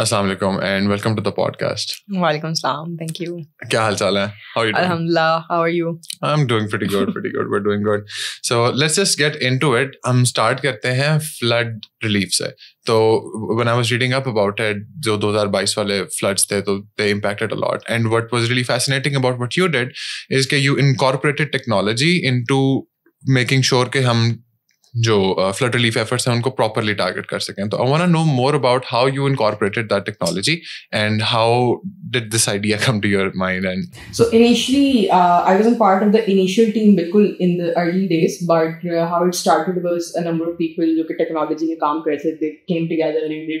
अस्सलाम वालेकुम and welcome to the podcast वालेकुम सलाम थैंक यू क्या हाल चाल है हाउ यू अल्हम्दुलिल्लाह how are you I am doing pretty good pretty good we are doing good so let's just get into it हम स्टार्ट करते हैं फ्लड रिलीफ से तो when I was reading up about it जो 2022 वाले floods थे तो they impacted a lot and what was really fascinating about what you did is के you incorporated technology into making sure के हम जो फ्लड रिलीफ एफर्ट्स हैं उनको प्रॉपरली टारगेट कर सकें तो I want know more about how you incorporated that technology and how did this idea come to your mind and so initially I was a part of the initial team बिल्कुल in the early days but how it started was a number of people जो कि technology में काम करते थे they came together and they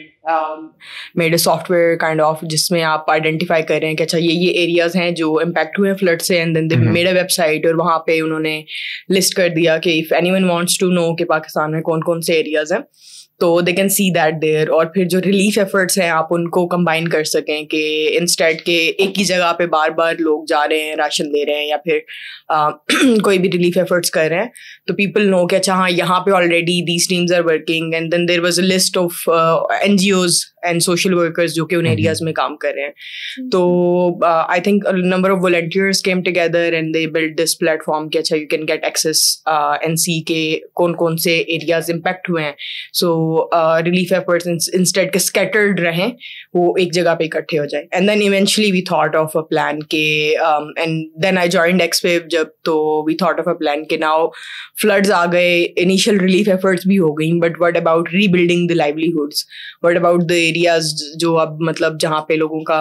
made a software kind of जिसमें आप identify कर रहे हैं कि अच्छा ये ये एरियाज हैं जो इंपैक्ट हुए हैं फ्लड से and then they made a website और वहां पे उन्होंने लिस्ट कर दिया कि if anyone wants to know कि पाकिस्तान में कौन कौन से एरियाज हैं तो they can see that there और फिर जो रिलीफ एफर्ट्स हैं आप उनको कंबाइन कर सकें कि इंस्टेड के एक ही जगह पे बार बार लोग जा रहे हैं राशन ले रहे हैं या फिर आ, कोई भी रिलीफ एफर्ट्स कर रहे हैं तो पीपल नो कि अच्छा हाँ यहाँ पे already these teams are working and then there was a list of N G Os and social workers जो कि उन एरियाज mm-hmm. में काम कर रहे हैं mm-hmm. तो I think number of volunteers came together and they build this platform कि अच्छा you can get access and see के कौन कौन से एरियाज इम्पैक्ट हुए हैं सो रिलीफ एफर्ट इंस्टेड के स्कैटर्ड रहें वो एक जगह पे इकट्ठे हो जाए and then eventually we thought of a plan के एंड देन आई ज्वाइंट एक्सपे जब तो we thought of a plan के नाउ फ्लड्स आ गए इनिशियल रिलीफ एफर्ट्स भी हो गई but what about rebuilding the livelihoods what about the areas जो अब मतलब जहाँ पे लोगों का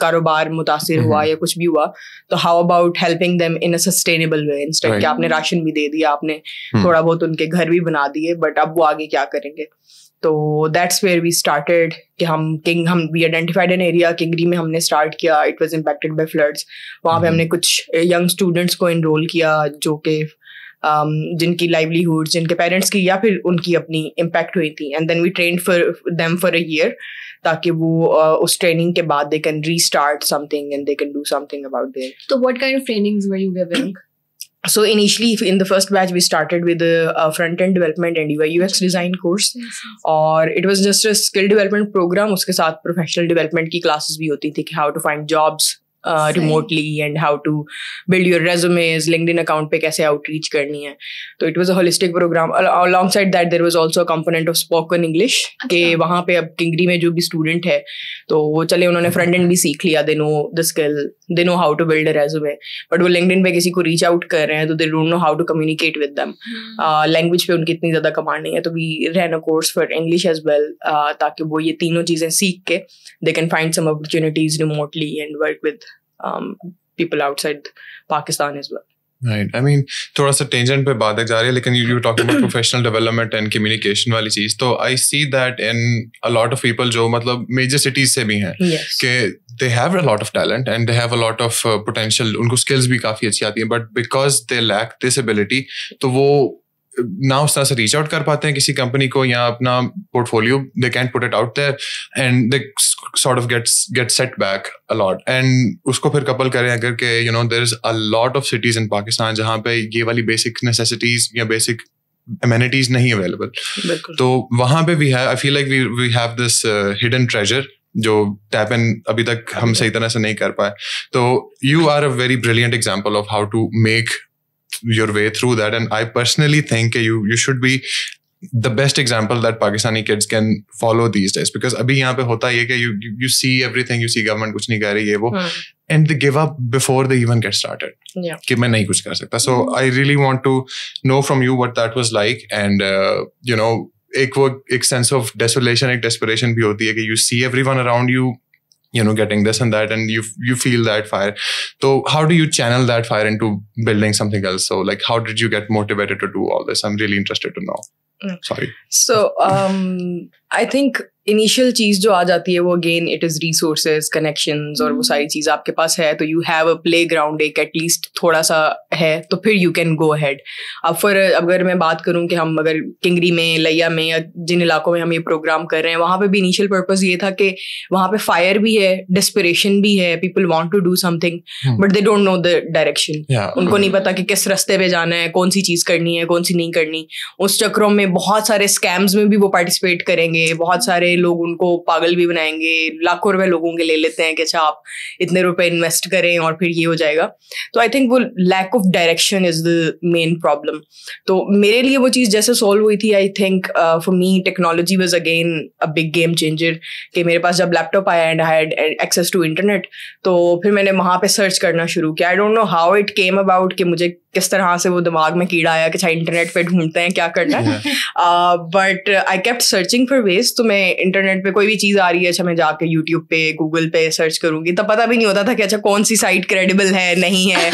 कारोबार मुतासर mm-hmm. हुआ हम्म। या कुछ भी हुआ तो how about helping them in a sustainable way instead कि आपने राशन भी दे दिया आपने mm-hmm. थोड़ा बहुत उनके घर भी बना दिए बट अब वो आगे क्या करेंगे तो दैट्स वेयर वी स्टार्टेड कि हम किंग हम we identified an area Kingri में हमने स्टार्ट किया it was impacted by floods वहाँ पे हम्म। हमने कुछ यंग स्टूडेंट्स को इनरोल किया जो कि Um, जिनकी लाइवलीहुड जिनके पेरेंट्स की या फिर उनकी अपनी इम्पैक्ट हुई थी and then we train for them for a year ताकि वो uh, उस ट्रेनिंग के बाद they can restart something and they can do something about their तो what kind of trainings were you giving so initially in the first batch we started with front end development and UI यू design course और it was just a skill development program उसके साथ professional development की classes भी होती थी कि how to find jobs remotely and how to build your resumes LinkedIn account पे कैसे आउटरीच करनी है तो it was a holistic program along side that there was also component of spoken English के अच्छा। वहाँ पे अब किंगरी में जो भी स्टूडेंट है तो वो चले उन्होंने फ्रंट अच्छा। एंड भी सीख लिया they know the skill they know how to build a resume but वो लिंकड पे किसी को रीच आउट कर रहे हैं तो they don't know how to communicate with them language पे उनकी इतनी ज्यादा कमांड नहीं है तो we ran a course for English as well ताकि वो ये तीनों चीजें सीख के they can find some opportunities remotely and work with um, people outside Pakistan as well. Right I mean थोड़ा सा टेंजेंट पे बात जा रही है लेकिन you talking about professional development and communication वाली चीज तो I see that in a lot of people जो मतलब मेजर सिटीज से भी हैं कि they have a lot of talent and they have a lot of potential उनको स्किल्स भी काफी अच्छी आती हैं but because they lack this ability तो वो ना उस तरह से रीच आउट कर पाते हैं किसी कंपनी को या अपना portfolio they can put it out there and they sort of gets get set back a lot एंड उसको फिर कपल करें अगर के you know there is a lot of cities in Pakistan जहाँ पे ये वाली बेसिक नेसेसिटीज या बेसिक amenities नहीं अवेलेबल तो वहां पे we have I feel like we we have this hidden treasure जो टैप इन अभी तक हम सही तरह से नहीं कर पाए तो you are a very brilliant example of how to make your way through that. And I personally think you you should be the best example that Pakistani kids can follow these days because abhi यहाँ पे होता है you, you you see everything you see government kuch nahi कर ye wo, hmm. and they give up before they even get started yeah. ki main नहीं कुछ कर so hmm. I really want to know from you what that was like and uh, you know ek wo ek sense of desolation ek desperation bhi hoti hai कि you see everyone around you you know getting this and that and you you feel that fire so how do you channel that fire into building something else so like how did you get motivated to do all this i'm really interested to know mm. sorry so um i think initial चीज जो आ जाती है वो again it is resources connection और वो सारी चीज आपके पास है तो you have a play ground at least थोड़ा सा है तो फिर यू कैन गो अहेड अब फिर अगर मैं बात करूं कि हम अगर किंगरी में लैया में या जिन इलाकों में हम ये प्रोग्राम कर रहे हैं वहाँ पे भी इनिशियल पर्पज ये था कि वहाँ पे फायर भी है डिस्परेशन भी है people want to do something but they don't know the direction उनको नहीं पता कि किस रस्ते पे जाना है कौन सी चीज करनी है कौन सी नहीं करनी उस चक्रों में बहुत सारे स्कैम्स में भी वो पार्टिसिपेट करेंगे बहुत सारे लोग उनको पागल भी बनाएंगे लाखों रुपए लोगों के ले लेते हैं कि अच्छा आप इतने रुपए इन्वेस्ट करें और फिर ये हो जाएगा तो आई थिंक वो lack of direction is the main problem तो मेरे लिए वो चीज़ जैसे सॉल्व हुई थी I think for me technology was again a big game changer कि मेरे पास जब लैपटॉप आया and had access to internet तो फिर मैंने वहाँ पे सर्च करना शुरू किया I don't know how it came about कि मुझे किस तरह से वो दिमाग में कीड़ा आया कि चाहे इंटरनेट पे ढूंढते हैं क्या करना है but I kept searching for ways तो मैं इंटरनेट पे कोई भी चीज़ आ रही है अच्छा मैं जाके यूट्यूब पे गूगल पे सर्च करूंगी तब पता भी नहीं होता था कि अच्छा कौन सी साइट क्रेडिबल है नहीं है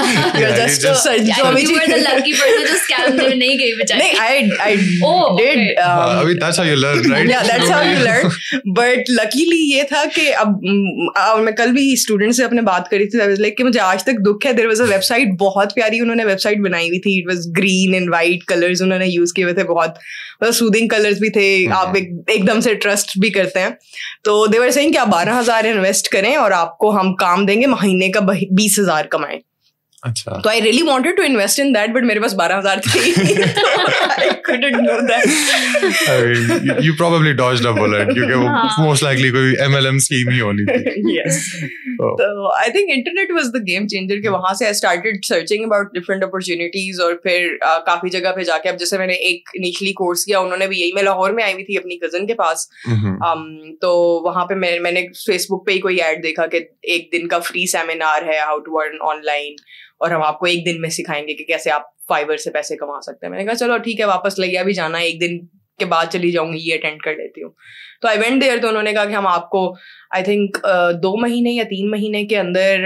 बट लकीली oh, um, ये था कि अब mm, मैं कल भी स्टूडेंट से अपने बात करी थी लाइक कि मुझे आज तक दुख है देर वॉज अ वेबसाइट बहुत प्यारी उन्होंने वेबसाइट वेबसाइट बनाई हुई थी it was green and white colours उन्होंने यूज किए हुए थे बहुत मतलब सूदिंग कलर्स भी थे हम्म. आप एक, एकदम से ट्रस्ट भी करते हैं तो देवर सिंह कि आप बारह हजार इन्वेस्ट करें और आपको हम काम देंगे महीने का बीस हजार कमाएं अच्छा तो I really wanted to invest in that but मेरे पास 12000 थे I couldn't know that you probably dodged a bullet क्योंकि मोस्ट लाइकली हाँ। कोई एमएलएम स्कीम ही होनी थी यस तो I think internet was the game changer के वहां से I started searching about different opportunities और फिर uh, काफी जगह पे जाके अब जैसे मैंने एक निचली कोर्स किया उन्होंने भी यही मैं लाहौर में आई हुई थी अपनी कजन के पास हम्म। um, तो वहां पे मैं, मैंने फेसबुक पे ही कोई एड देखा कि एक दिन का फ्री सेमिनार है हाउ टू अर्न ऑनलाइन और हम आपको एक दिन में सिखाएंगे कि कैसे आप फाइबर से पैसे कमा सकते हैं मैंने कहा चलो ठीक है वापस लगे अभी जाना है एक दिन के बाद चली जाऊंगी ये अटेंड कर लेती हूँ तो आई वेंट देयर तो उन्होंने कहा कि हम आपको आई थिंक uh, दो महीने या तीन महीने के अंदर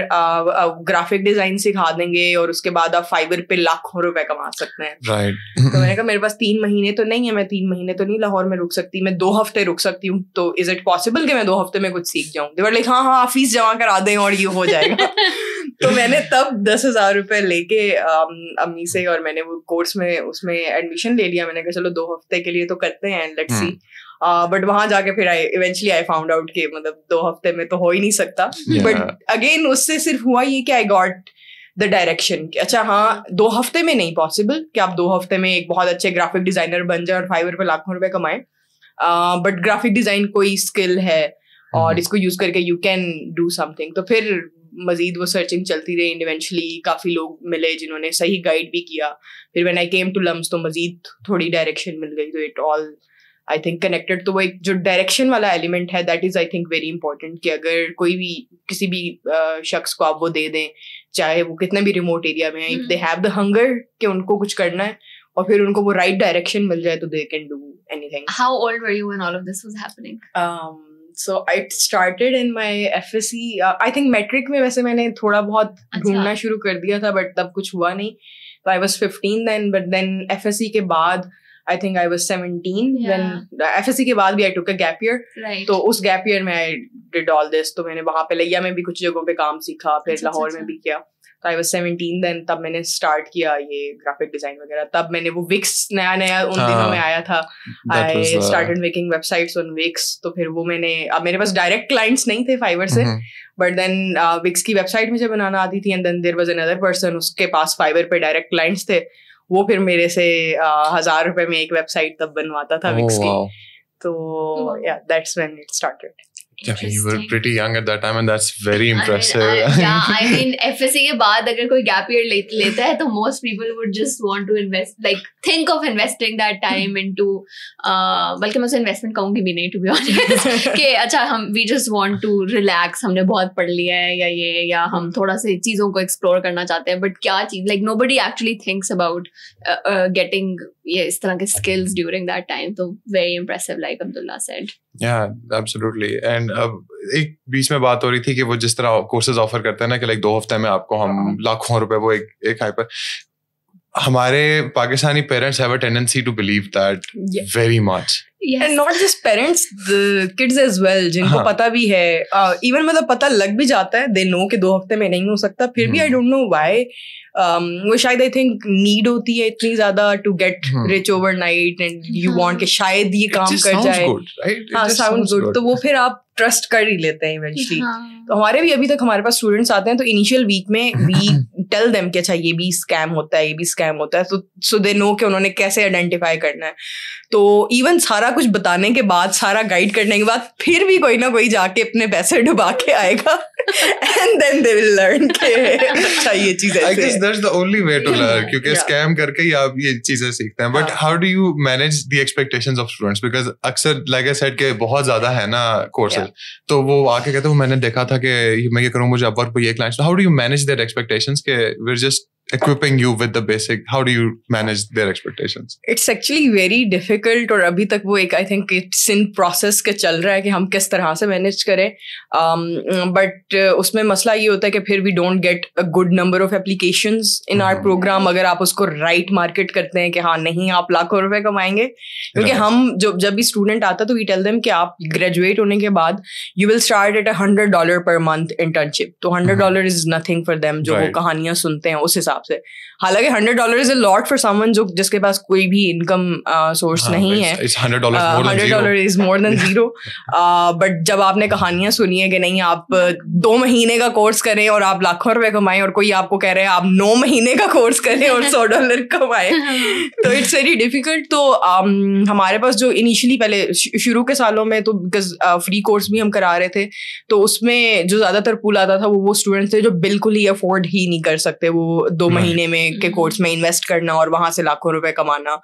ग्राफिक uh, डिजाइन uh, सिखा देंगे और उसके बाद आप फाइबर पे लाखों रुपए कमा सकते हैं राइट right. तो मैंने कहा मेरे पास तीन महीने तो नहीं है मैं तीन महीने तो नहीं लाहौर में रुक सकती मैं दो हफ्ते रुक सकती हूँ तो इज इट पॉसिबल कि मैं दो हफ्ते में कुछ सीख जाऊँ देवर लाइक हाँ हाँ फीस जमा करा दें और ये हो जाएगा तो मैंने तब दस हजार रुपए लेके um, अम्मी से और मैंने वो कोर्स में उसमें एडमिशन ले लिया मैंने कहा चलो दो हफ्ते के लिए तो करते हैं लेट्स सी hmm. बट वहां जाके फिर I eventually I found out कि मतलब दो हफ्ते में तो हो ही नहीं सकता बट अगेन उससे सिर्फ हुआ ये कि आई गॉट द डायरेक्शन अच्छा हाँ दो हफ्ते में नहीं पॉसिबल कि आप दो हफ्ते में एक बहुत अच्छे ग्राफिक डिजाइनर बन जाए और फाइवर पे लाखों रुपए कमाए बट ग्राफिक डिजाइन कोई स्किल है और mm-hmm. इसको यूज करके यू कैन डू समथिंग तो फिर मजीद वो सर्चिंग चलती रही इवेंचुअली काफ़ी लोग मिले जिन्होंने सही गाइड भी किया फिर when I came to LUMS तो मजीद थोड़ी डायरेक्शन मिल गई तो it all I think connected तो वो एक जो डायरेक्शन वाला एलिमेंट है that is I think very important कि अगर कोई भी किसी भी शख्स को आप वो दे दें चाहे वो कितने भी रिमोट एरिया में है if they have the hunger कि उनको कुछ करना है और फिर उनको वो राइट right डायरेक्शन मिल जाए तो they can do anything how old were you when all of this was happening so I started in my F S C I think matric में वैसे मैंने थोड़ा बहुत अच्छा। ढूंढना शुरू कर दिया था बट तब कुछ हुआ नहीं तो I was 15 then but then F S C के बाद I think I was 17 when FSC के बाद भी आई टुक अ गैप ईयर तो उस गैप ईयर में आई डिड ऑल दिस तो मैंने वहां पे लैया में भी कुछ जगहों पे काम सीखा फिर अच्छा, लाहौर अच्छा। में भी किया तो आई वॉज 17 देन तब मैंने स्टार्ट किया ये ग्राफिक डिजाइन वगैरह तब मैंने वो विक्स नया नया उन हाँ। दिनों में आया था I start making websites on Wix तो फिर वो मैंने अब मेरे पास डायरेक्ट क्लाइंट्स नहीं थे फाइवर से बट देन विक्स की वेबसाइट मुझे बनाना आती थी and then there was another person उसके पास फाइवर पे डायरेक्ट क्लाइंट्स थे वो फिर मेरे से हजार रुपए में एक वेबसाइट तब बनवाता था विक्स oh, की तो या that's when it started Yeah, you were pretty young at that time, and that's very impressive. I mean, I, yeah, I mean, FSA के बाद अगर कोई gap year ले, लेता है, तो most people would just want to invest, like think of investing that time into, uh, बल्कि मैं उसे investment कहूँगी भी नहीं, to be honest. कि अच्छा हम we just want to relax, हमने बहुत पढ़ लिया है या ये या हम थोड़ा से चीजों को explore करना चाहते हैं, but क्या चीज, like nobody actually thinks about uh, uh, getting ये इस तरह के skills during that time. तो very impressive, like Abdullah said. Absolutely and uh, एक बीच में बात हो रही थी कि वो जिस तरह कोर्सेज ऑफर करते हैं ना कि लाइक दो हफ्ते में आपको हम हाँ। लाखों रुपए वो एक एक हाइपर हमारे Pakistani parents have a tendency to believe that very much and not just parents the kids as well जिनको हाँ. पता भी है इवन uh, मतलब पता लग भी जाता है दे नो कि दो हफ्ते में नहीं हो सकता फिर hmm. भी आई डोंट नो व्हाई वो शायद आई थिंक नीड होती है इतनी ज्यादा to get rich overnight and you want के शायद ये काम कर जाए साउंड हाँ, गुड तो वो फिर आप ट्रस्ट कर ही लेते हैं इवेंचुअली हाँ। तो हमारे भी अभी तक हमारे पास स्टूडेंट्स आते हैं तो इनिशियल वीक में वी टेल देम कि अच्छा ये भी स्कैम होता है ये भी स्कैम होता है तो सो दे नो कि उन्होंने कैसे आइडेंटिफाई करना है तो इवन सारा कुछ बताने के बाद सारा गाइड करने के बाद फिर भी कोई ना कोई जाके अपने पैसे डुबा के आएगा and then they will learn के अच्छा ये चीज ऐसे that's the only way to learn क्योंकि स्कैम करके ही आप ये चीजें सीखते हैं but how do you manage the expectations of students because अक्सर लाइक आई सेड के बहुत ज्यादा है ना कोर्सेज तो वो आके कहते हैं मैंने देखा था कि मैं ये करूँ मुझे अपवर्क पर ये clients how do you manage that expectations के we are just equipping you with the basic how do you manage their expectations it's actually very difficult और अभी तक वो एक I think it's in process के चल रहा है कि हम किस तरह से मैनेज करें बट um, uh, उसमें मसला ये होता है कि फिर we don't get a good number of application in our program अगर आप उसको राइट right मार्केट करते हैं कि हाँ नहीं आप लाखों रुपए कमाएंगे क्योंकि right. हम जो जब भी स्टूडेंट आता तो वी टेल देम कि आप ग्रेजुएट होने के बाद you will start at a hundred dollar per month internship तो hundred dollar is nothing for them जो right. वो कहानियां सुनते हैं उस हिसाब हिसाब से हालांकि hundred dollar is a lot for someone जो जिसके पास कोई भी इनकम सोर्स uh, हाँ, नहीं है hundred dollar is more than zero but जब आपने कहानियां सुनी है कि नहीं आप uh, दो महीने का कोर्स करें और आप लाखों रुपए कमाएं और कोई आपको कह रहे हैं आप नौ महीने का कोर्स करें और सौ डॉलर कमाएं तो इट्स वेरी डिफिकल्ट तो um, हमारे पास जो इनिशियली पहले शुरू के सालों में तो बिकॉज फ्री कोर्स भी हम करा रहे थे तो उसमें जो ज़्यादातर पुल आता था वो वो स्टूडेंट्स थे जो बिल्कुल ही अफोर्ड ही नहीं कर सकते वो दो महीने में के कोर्स mm-hmm. में इन्वेस्ट करना और वहां से लाखों रुपए कमाना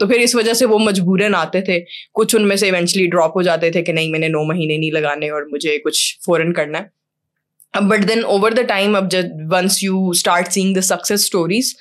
तो फिर इस वजह से वो मजबूरन आते थे कुछ उनमें से इवेंचुअली ड्रॉप हो जाते थे कि नहीं मैंने नौ महीने नहीं लगाने और मुझे कुछ फॉरन करना है but then over the time अब जब once you start seeing the success stories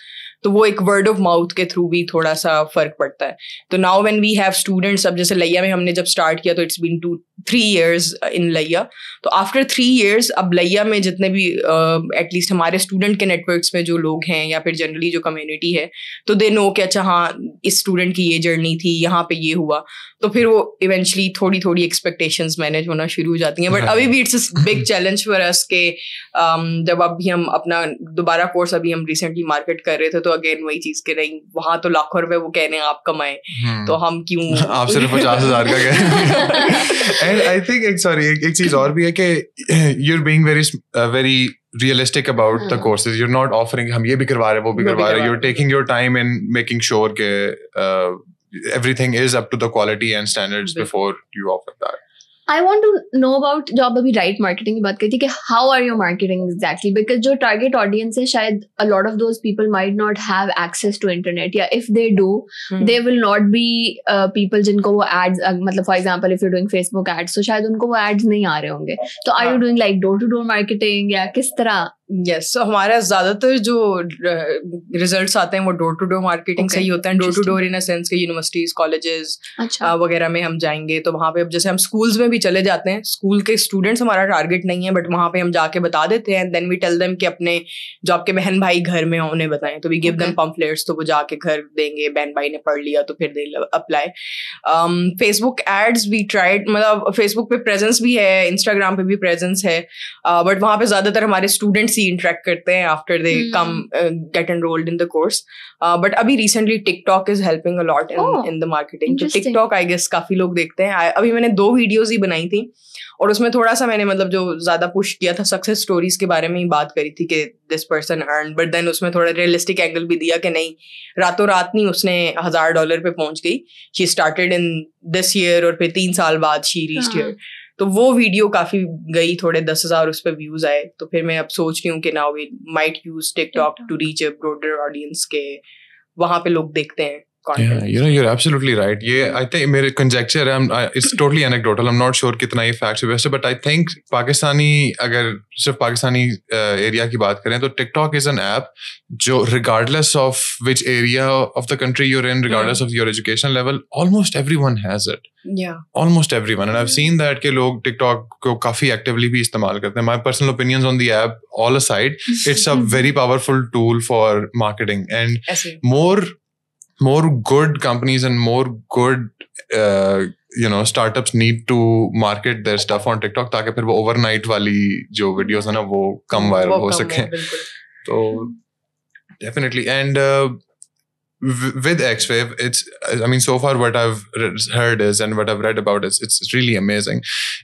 तो वो एक वर्ड ऑफ माउथ के थ्रू भी थोड़ा सा फर्क पड़ता है तो now when we have students अब जैसे लैया में हमने जब स्टार्ट किया तो it's been two three years in Layyah तो आफ्टर थ्री ईयर्स अब लैया में जितने भी एटलीस्ट uh, हमारे स्टूडेंट के नेटवर्क्स में जो लोग हैं या फिर जनरली जो कम्युनिटी है तो दे नो कि अच्छा हाँ इस स्टूडेंट की ये जर्नी थी यहाँ पे ये हुआ तो फिर वो इवेंचुअली थोड़ी थोड़ी एक्सपेक्टेशन मैनेज होना शुरू हो जाती हैं बट अभी भी it's big challenge for us के um, जब अभी हम अपना दोबारा कोर्स अभी हम रिसेंटली मार्केट कर रहे थे तो अगेन वही चीज़ के नहीं वहाँ तो लाखों रुपए वो कह रहे हैं आप कमाए हम्म। तो हम क्यों आप सिर्फ पचास हजार का कह आई थिंक एक सॉरी एक चीज और भी है कि you are being very very realistic about the courses you are not offering हम ये भी करवा रहे हैं वो भी करवा रहे हैं you are taking your time in making sure के everything is up to the quality and standards before you offer that I want to know about जो आप अभी राइट मार्केटिंग की बात करती है कि how are your marketing exactly because जो टारगेट ऑडियंस है शायद a lot of those people might not have access to internet या if they do they will not be people जिनको वो एड्स uh, मतलब for example if you doing Facebook ads तो शायद उनको वो एड्स नहीं आ रहे होंगे तो are you doing like door to door marketing या किस तरह यस yes, so, हमारा ज्यादातर जो रिजल्ट्स आते हैं वो डोर टू डोर मार्केटिंग से ही होता है door to door in sense के यूनिवर्सिटीज कॉलेजेस वगैरह में हम जाएंगे तो वहाँ पे अब जैसे हम स्कूल्स में भी चले जाते हैं स्कूल के स्टूडेंट्स हमारा टारगेट नहीं है बट वहाँ पे हम जाके बता देते हैं देन वी टेल देम कि अपने जो आपके बहन भाई घर में हो उन्हें बताएं तो वी गिव देम पम्पलेट्स तो वो जाके घर देंगे बहन भाई ने पढ़ लिया तो फिर दे अप्लाई फेसबुक एड्स भी ट्राइड मतलब फेसबुक पे प्रेजेंस भी है इंस्टाग्राम पे भी प्रेजेंस है बट वहाँ पे ज्यादातर हमारे स्टूडेंट्स सी इंटरेक्ट करते हैं after they come get enrolled in the course but अभी recently TikTok is helping a lot in in the marketing तो टिकटॉक आई गेस काफी लोग देखते हैं अभी मैंने दो वीडियोज ही बनाई थी और उसमें थोड़ा सा मैंने मतलब जो ज्यादा पुश किया था सक्सेस स्टोरीज के बारे में ही बात करी थी कि this person earn but then उसमें थोड़ा रियलिस्टिक एंगल भी दिया कि नहीं रातों रात नहीं उसने हजार डॉलर पे पहुंच गई she started in this year और फिर तीन साल बाद शी रीच ईयर तो वो वीडियो काफी गई थोड़े दस हजार उस पर व्यूज आए तो फिर मैं अब सोच रही हूँ कि now we might use TikTok to reach a broader audience के वहां पे लोग देखते हैं content. Yeah, you know, you're absolutely right. Yeah, I think मेरे conjecture I'm, I, it's totally anecdotal. I'm not sure कितना ये facts है वैसे, but I think पाकिस्तानी अगर सिर्फ पाकिस्तानी area की बात करें तो TikTok is an app जो regardless of which area of the country you're in, regardless hmm. of your education level, almost everyone has it. Yeah. Almost everyone, and I've seen that के लोग TikTok को काफी actively भी इस्तेमाल करते हैं. My personal opinions on the app all aside, it's a very powerful tool for marketing and more more good companies and more good uh, you know startups need to market their stuff on TikTok ताकि फिर वो overnight वाली जो videos है ना वो कम viral हो सके तो definitely and uh, with xwave it's i mean so far what i've heard is and what i've read about is it's really amazing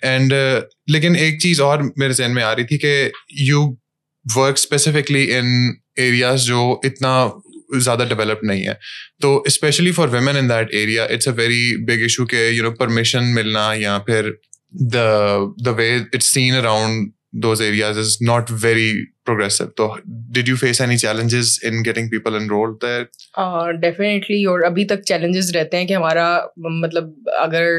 and uh, लेकिन एक चीज और मेरे जहन में आ रही थी कि you work specifically in areas जो इतना ज्यादा डेवलप नहीं है तो specially for women in that area it's a very big issue के यू नो परमिशन मिलना या फिर the the way it's seen around those areas is not very progressive तो did you face any challenges in getting people enrolled there definitely और अभी तक challenges रहते हैं कि हमारा मतलब अगर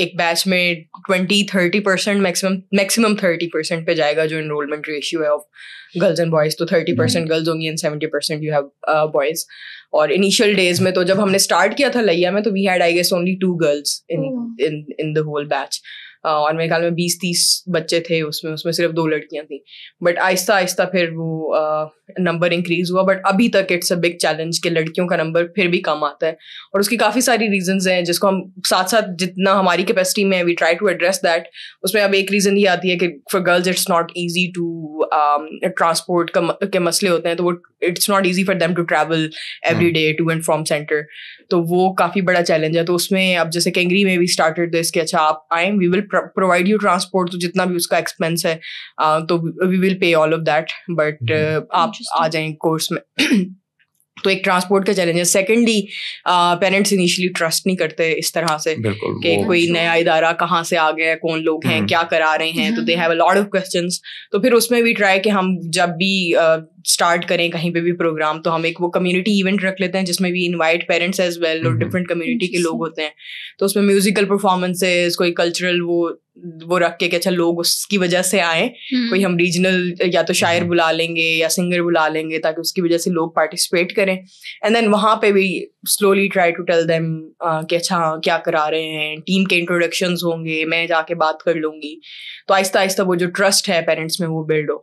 एक बैच में 20 30% मैक्सिमम मैक्सिमम 30% पे जाएगा जो एनरोलमेंट रेशियो है ऑफ गर्ल्स एंड बॉयज तो थर्टी परसेंट गर्ल्स होंगी and seventy percent you have boys और इनिशियल डेज में तो जब हमने स्टार्ट किया था लैया में तो we had I guess only two girls in in in the whole batch और मेरे ख्याल में बीस तीस बच्चे थे उसमें उसमें सिर्फ दो लड़कियां थी बट आहिस्ता आहिस्ता फिर वो नंबर इंक्रीज हुआ बट अभी तक इट्स अ बिग चैलेंज कि लड़कियों का नंबर फिर भी कम आता है और उसकी काफ़ी सारी रीजंस हैं जिसको हम साथ साथ जितना हमारी कैपेसिटी में we try to address that उसमें अब एक रीज़न ये आती है कि for girls it's not easy to transport के मसले होते हैं तो वो it's not easy for them to travel every day to and from centre तो वो काफ़ी बड़ा चैलेंज है तो उसमें अब जैसे कैंगरी में भी स्टार्टेड दिस कि अच्छा आप आए we will provide you transport तो जितना भी उसका एक्सपेंस है तो we will pay all of that but आप आ जाए कोर्स में तो एक ट्रांसपोर्ट का चैलेंज है सेकेंडली पेरेंट्स इनिशियली ट्रस्ट नहीं करते इस तरह से कि कोई अच्छा। नया इदारा कहाँ से आ गया कौन लोग हैं hmm. क्या करा रहे हैं तो they have a lot of questions तो फिर उसमें भी ट्राई कि हम जब भी uh, स्टार्ट करें कहीं पे भी प्रोग्राम तो हम एक वो कम्युनिटी इवेंट रख लेते हैं जिसमें भी इनवाइट पेरेंट्स एज वेल और डिफरेंट कम्युनिटी हम्म, हम्म। के लोग होते हैं तो उसमें म्यूजिकल परफॉर्मेंसेज कोई कल्चरल वो वो रख के कि अच्छा लोग उसकी वजह से आए हम्म। कोई हम रीजनल या तो शायर बुला लेंगे या सिंगर बुला लेंगे ताकि उसकी वजह से लोग पार्टिसिपेट करें एंड देन वहाँ पे भी slowly try to tell them कि अच्छा क्या करा रहे हैं टीम के इंट्रोडक्शन होंगे मैं जाके बात कर लूंगी तो आहिस्ता आहिस्ता वो जो ट्रस्ट है पेरेंट्स में वो बिल्ड हो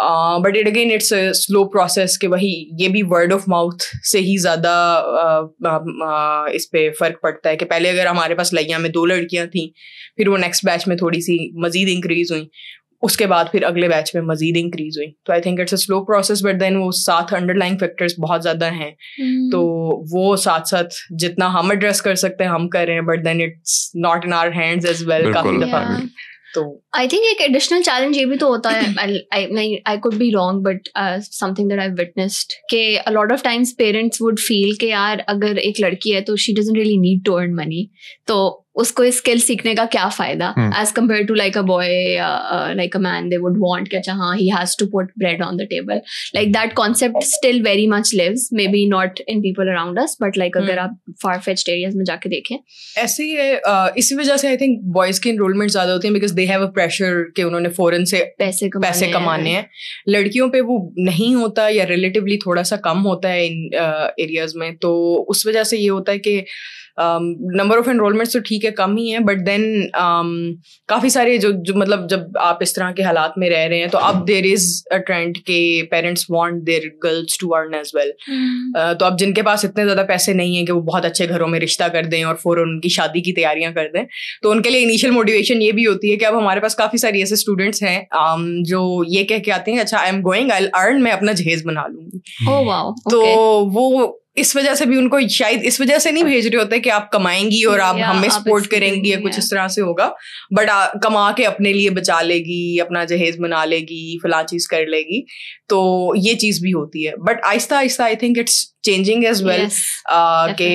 but it again it's slow process कि वही ये भी वर्ड ऑफ माउथ से ही ज़्यादा uh, um, uh, इस पर फ़र्क पड़ता है कि पहले अगर हमारे पास लइया में दो लड़कियाँ थीं फिर वो नेक्स्ट बैच में थोड़ी सी मज़ीद इंक्रीज़ हुई उसके बाद फिर अगले बैच में मजीद इंक्रीज हुई तो I think it's a slow process but then वो साथ अंडरलाइंग फैक्टर्स बहुत ज़्यादा हैं hmm. तो वो साथ साथ जितना हम एड्रेस कर सकते हैं हम कर रहे हैं but then it's not in our hands as well काफ़ी दफ़ा तो आई थिंक एक एडिशनल चैलेंज ये भी तो होता है I could be wrong but something that I witnessed के a lot of times parents would feel के यार अगर एक लड़की है तो she doesn't really need to earn money तो उसको ये स्किल सीखने का क्या फायदा as compare to like a boy like a man they would want कि हाँ he has to put bread on the table like that concept still very much lives maybe not in people around us but like अगर hmm. आप far fetched areas में जाके देखें ऐसे ही है uh, इसी वजह से आई थिंक बॉयज के इनरोलमेंट ज्यादा होते हैं because they have a pressure के उन्होंने फॉरन से पैसे कमाने पैसे कमाने हैं लड़कियों पे वो नहीं होता या रिलेटिवली थोड़ा सा कम होता है इन एरियाज uh, में तो उस वजह से ये होता है कि नंबर ऑफ एनरोलमेंट्स तो ठीक है कम ही है बट देन काफ़ी सारे जो जो मतलब जब आप इस तरह के हालात में रह रहे हैं तो अब देर इज़ अ ट्रेंड के parents want their girls to earn as well तो अब जिनके पास इतने ज़्यादा पैसे नहीं है कि वो बहुत अच्छे घरों में रिश्ता कर दें और फोर उनकी शादी की तैयारियां कर दें तो उनके लिए इनिशियल मोटिवेशन ये भी होती है कि अब हमारे पास काफ़ी सारी ऐसे स्टूडेंट्स हैं um, जो ये कह के आते हैं अच्छा I am going I earn मैं अपना जहेज बना लूंगी oh, wow. तो okay. तो वो इस वजह से भी उनको शायद इस वजह से नहीं हाँ। भेज रहे होते कि आप कमाएंगी और आप हमें सपोर्ट करेंगी या कुछ इस तरह से होगा बट कमा के अपने लिए बचा लेगी अपना जहेज बना लेगी फला चीज कर लेगी तो ये चीज भी होती है बट आहिस्ता आहिस्ता I think it's changing as well के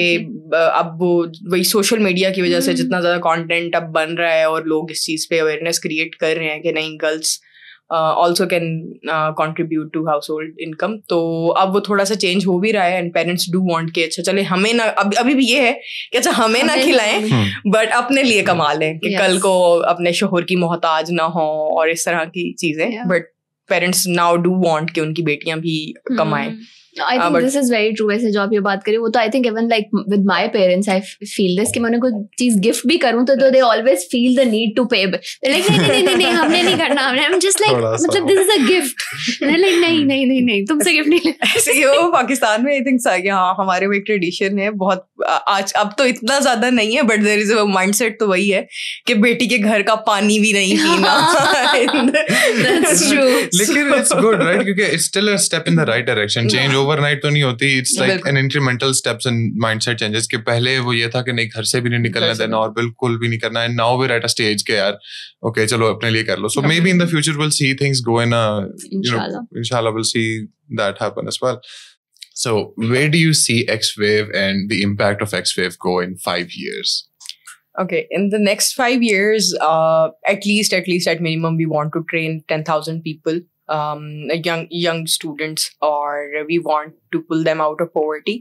अब वो वही सोशल मीडिया की वजह से hmm. जितना ज्यादा कॉन्टेंट अब बन रहा है और लोग इस चीज पे अवेयरनेस क्रिएट कर रहे हैं कि नहीं girls also can contribute to household income तो अब वो थोड़ा सा चेंज हो भी रहा है एंड पेरेंट्स डू वॉन्ट के अच्छा चले हमें ना अभी अभी भी ये है कि अच्छा हमें ना खिलाएं बट अपने लिए कमा लें कि yes. कल को अपने शोहर की मोहताज ना हो और इस तरह की चीज़ें but parents now do want कि उनकी बेटियां भी hmm. कमाएं hmm. I think this is very true वैसे जो आप ये बात करें वो तो I think even like with my parents I feel this कि मैं उन्हें कोई चीज गिफ्ट भी करूं तो they always feel the need to pay like नहीं नहीं नहीं नहीं हमने नहीं करना हमने आई एम जस्ट लाइक मतलब this is a gift like नहीं नहीं नहीं नहीं तुमसे गिफ्ट नहीं ऐसे पाकिस्तान में आई थिंक हां हमारे में एक ट्रेडिशन है बहुत आज अब तो इतना ज्यादा नहीं है but there is a mindset तो वही है कि बेटी के घर का पानी भी नहीं पीना दैट्स ट्रू लेकिन इट्स गुड राइट क्योंकि it's still a step in the right direction change overnight तो नहीं होती it's like an incremental steps and mindset changes कि पहले वो ये था कि नहीं घर से भी नहीं निकलना देना और बिल्कुल भी नहीं करना and now we're at a stage के यार ओके चलो अपने लिए कर लो so maybe in the future will see things go in a you know इंशाल्लाह will see that happen as well So, where do you see X Wave and the impact of X Wave go in five years? okay in the next five years uh, at least at least at minimum we want to train 10000 people um, young young students or we want to pull them out of poverty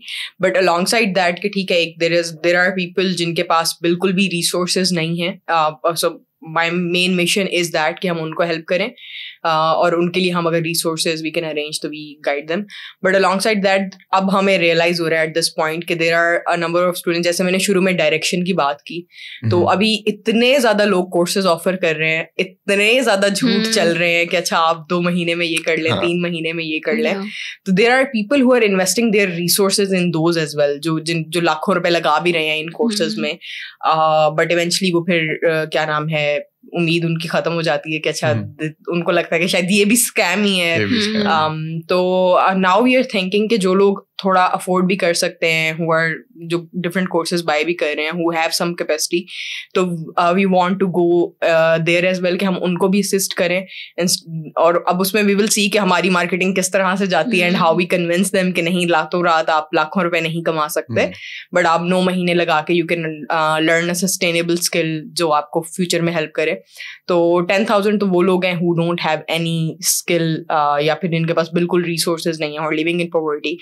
but alongside that कि ठीक है there is there are people jinke paas bilkul bhi resources nahi है uh, so my main mission is that ki hum unko help kare. और उनके लिए हम अगर resources we can arrange तो we guide them but along side alongside that हमें realise हो रहा है एट दिस पॉइंट कि there are a number of student जैसे मैंने शुरू में डायरेक्शन की बात की तो हम्म। अभी इतने ज़्यादा लोग कोर्सेज ऑफर कर रहे हैं इतने ज़्यादा झूठ हम्म। चल रहे हैं कि अच्छा आप दो महीने में ये कर लें हाँ। तीन महीने में ये कर लें तो there are people who are investing their resources in those as well जो जिन जो लाखों रुपए लगा भी रहे हैं इन कोर्सेज हम्म। में बट इवेंचुअली वो फिर क्या नाम है उम्मीद उनकी खत्म हो जाती है कि अच्छा हम्म। उनको लगता है कि शायद ये भी स्कैम ही है um, तो नाउ वी आर थिंकिंग कि जो लोग थोड़ा अफोर्ड भी कर सकते हैं हु आर जो डिफरेंट कोर्सेज बाय भी कर रहे हैं हु हैव सम कैपेसिटी तो we want to go there as well कि हम उनको भी असिस्ट करें और अब उसमें वी विल सी कि हमारी मार्केटिंग किस तरह से जाती है and how we convince them कि नहीं लातों रात आप लाखों रुपए नहीं कमा सकते बट हम्म। आप नौ महीने लगा के you can learn a sustainable skill जो आपको फ्यूचर में हेल्प करे तो टेन थाउजेंड तो वो लोग हैं who don't have any skill या फिर इनके पास बिल्कुल रिसोर्सेज नहीं है और living in poverty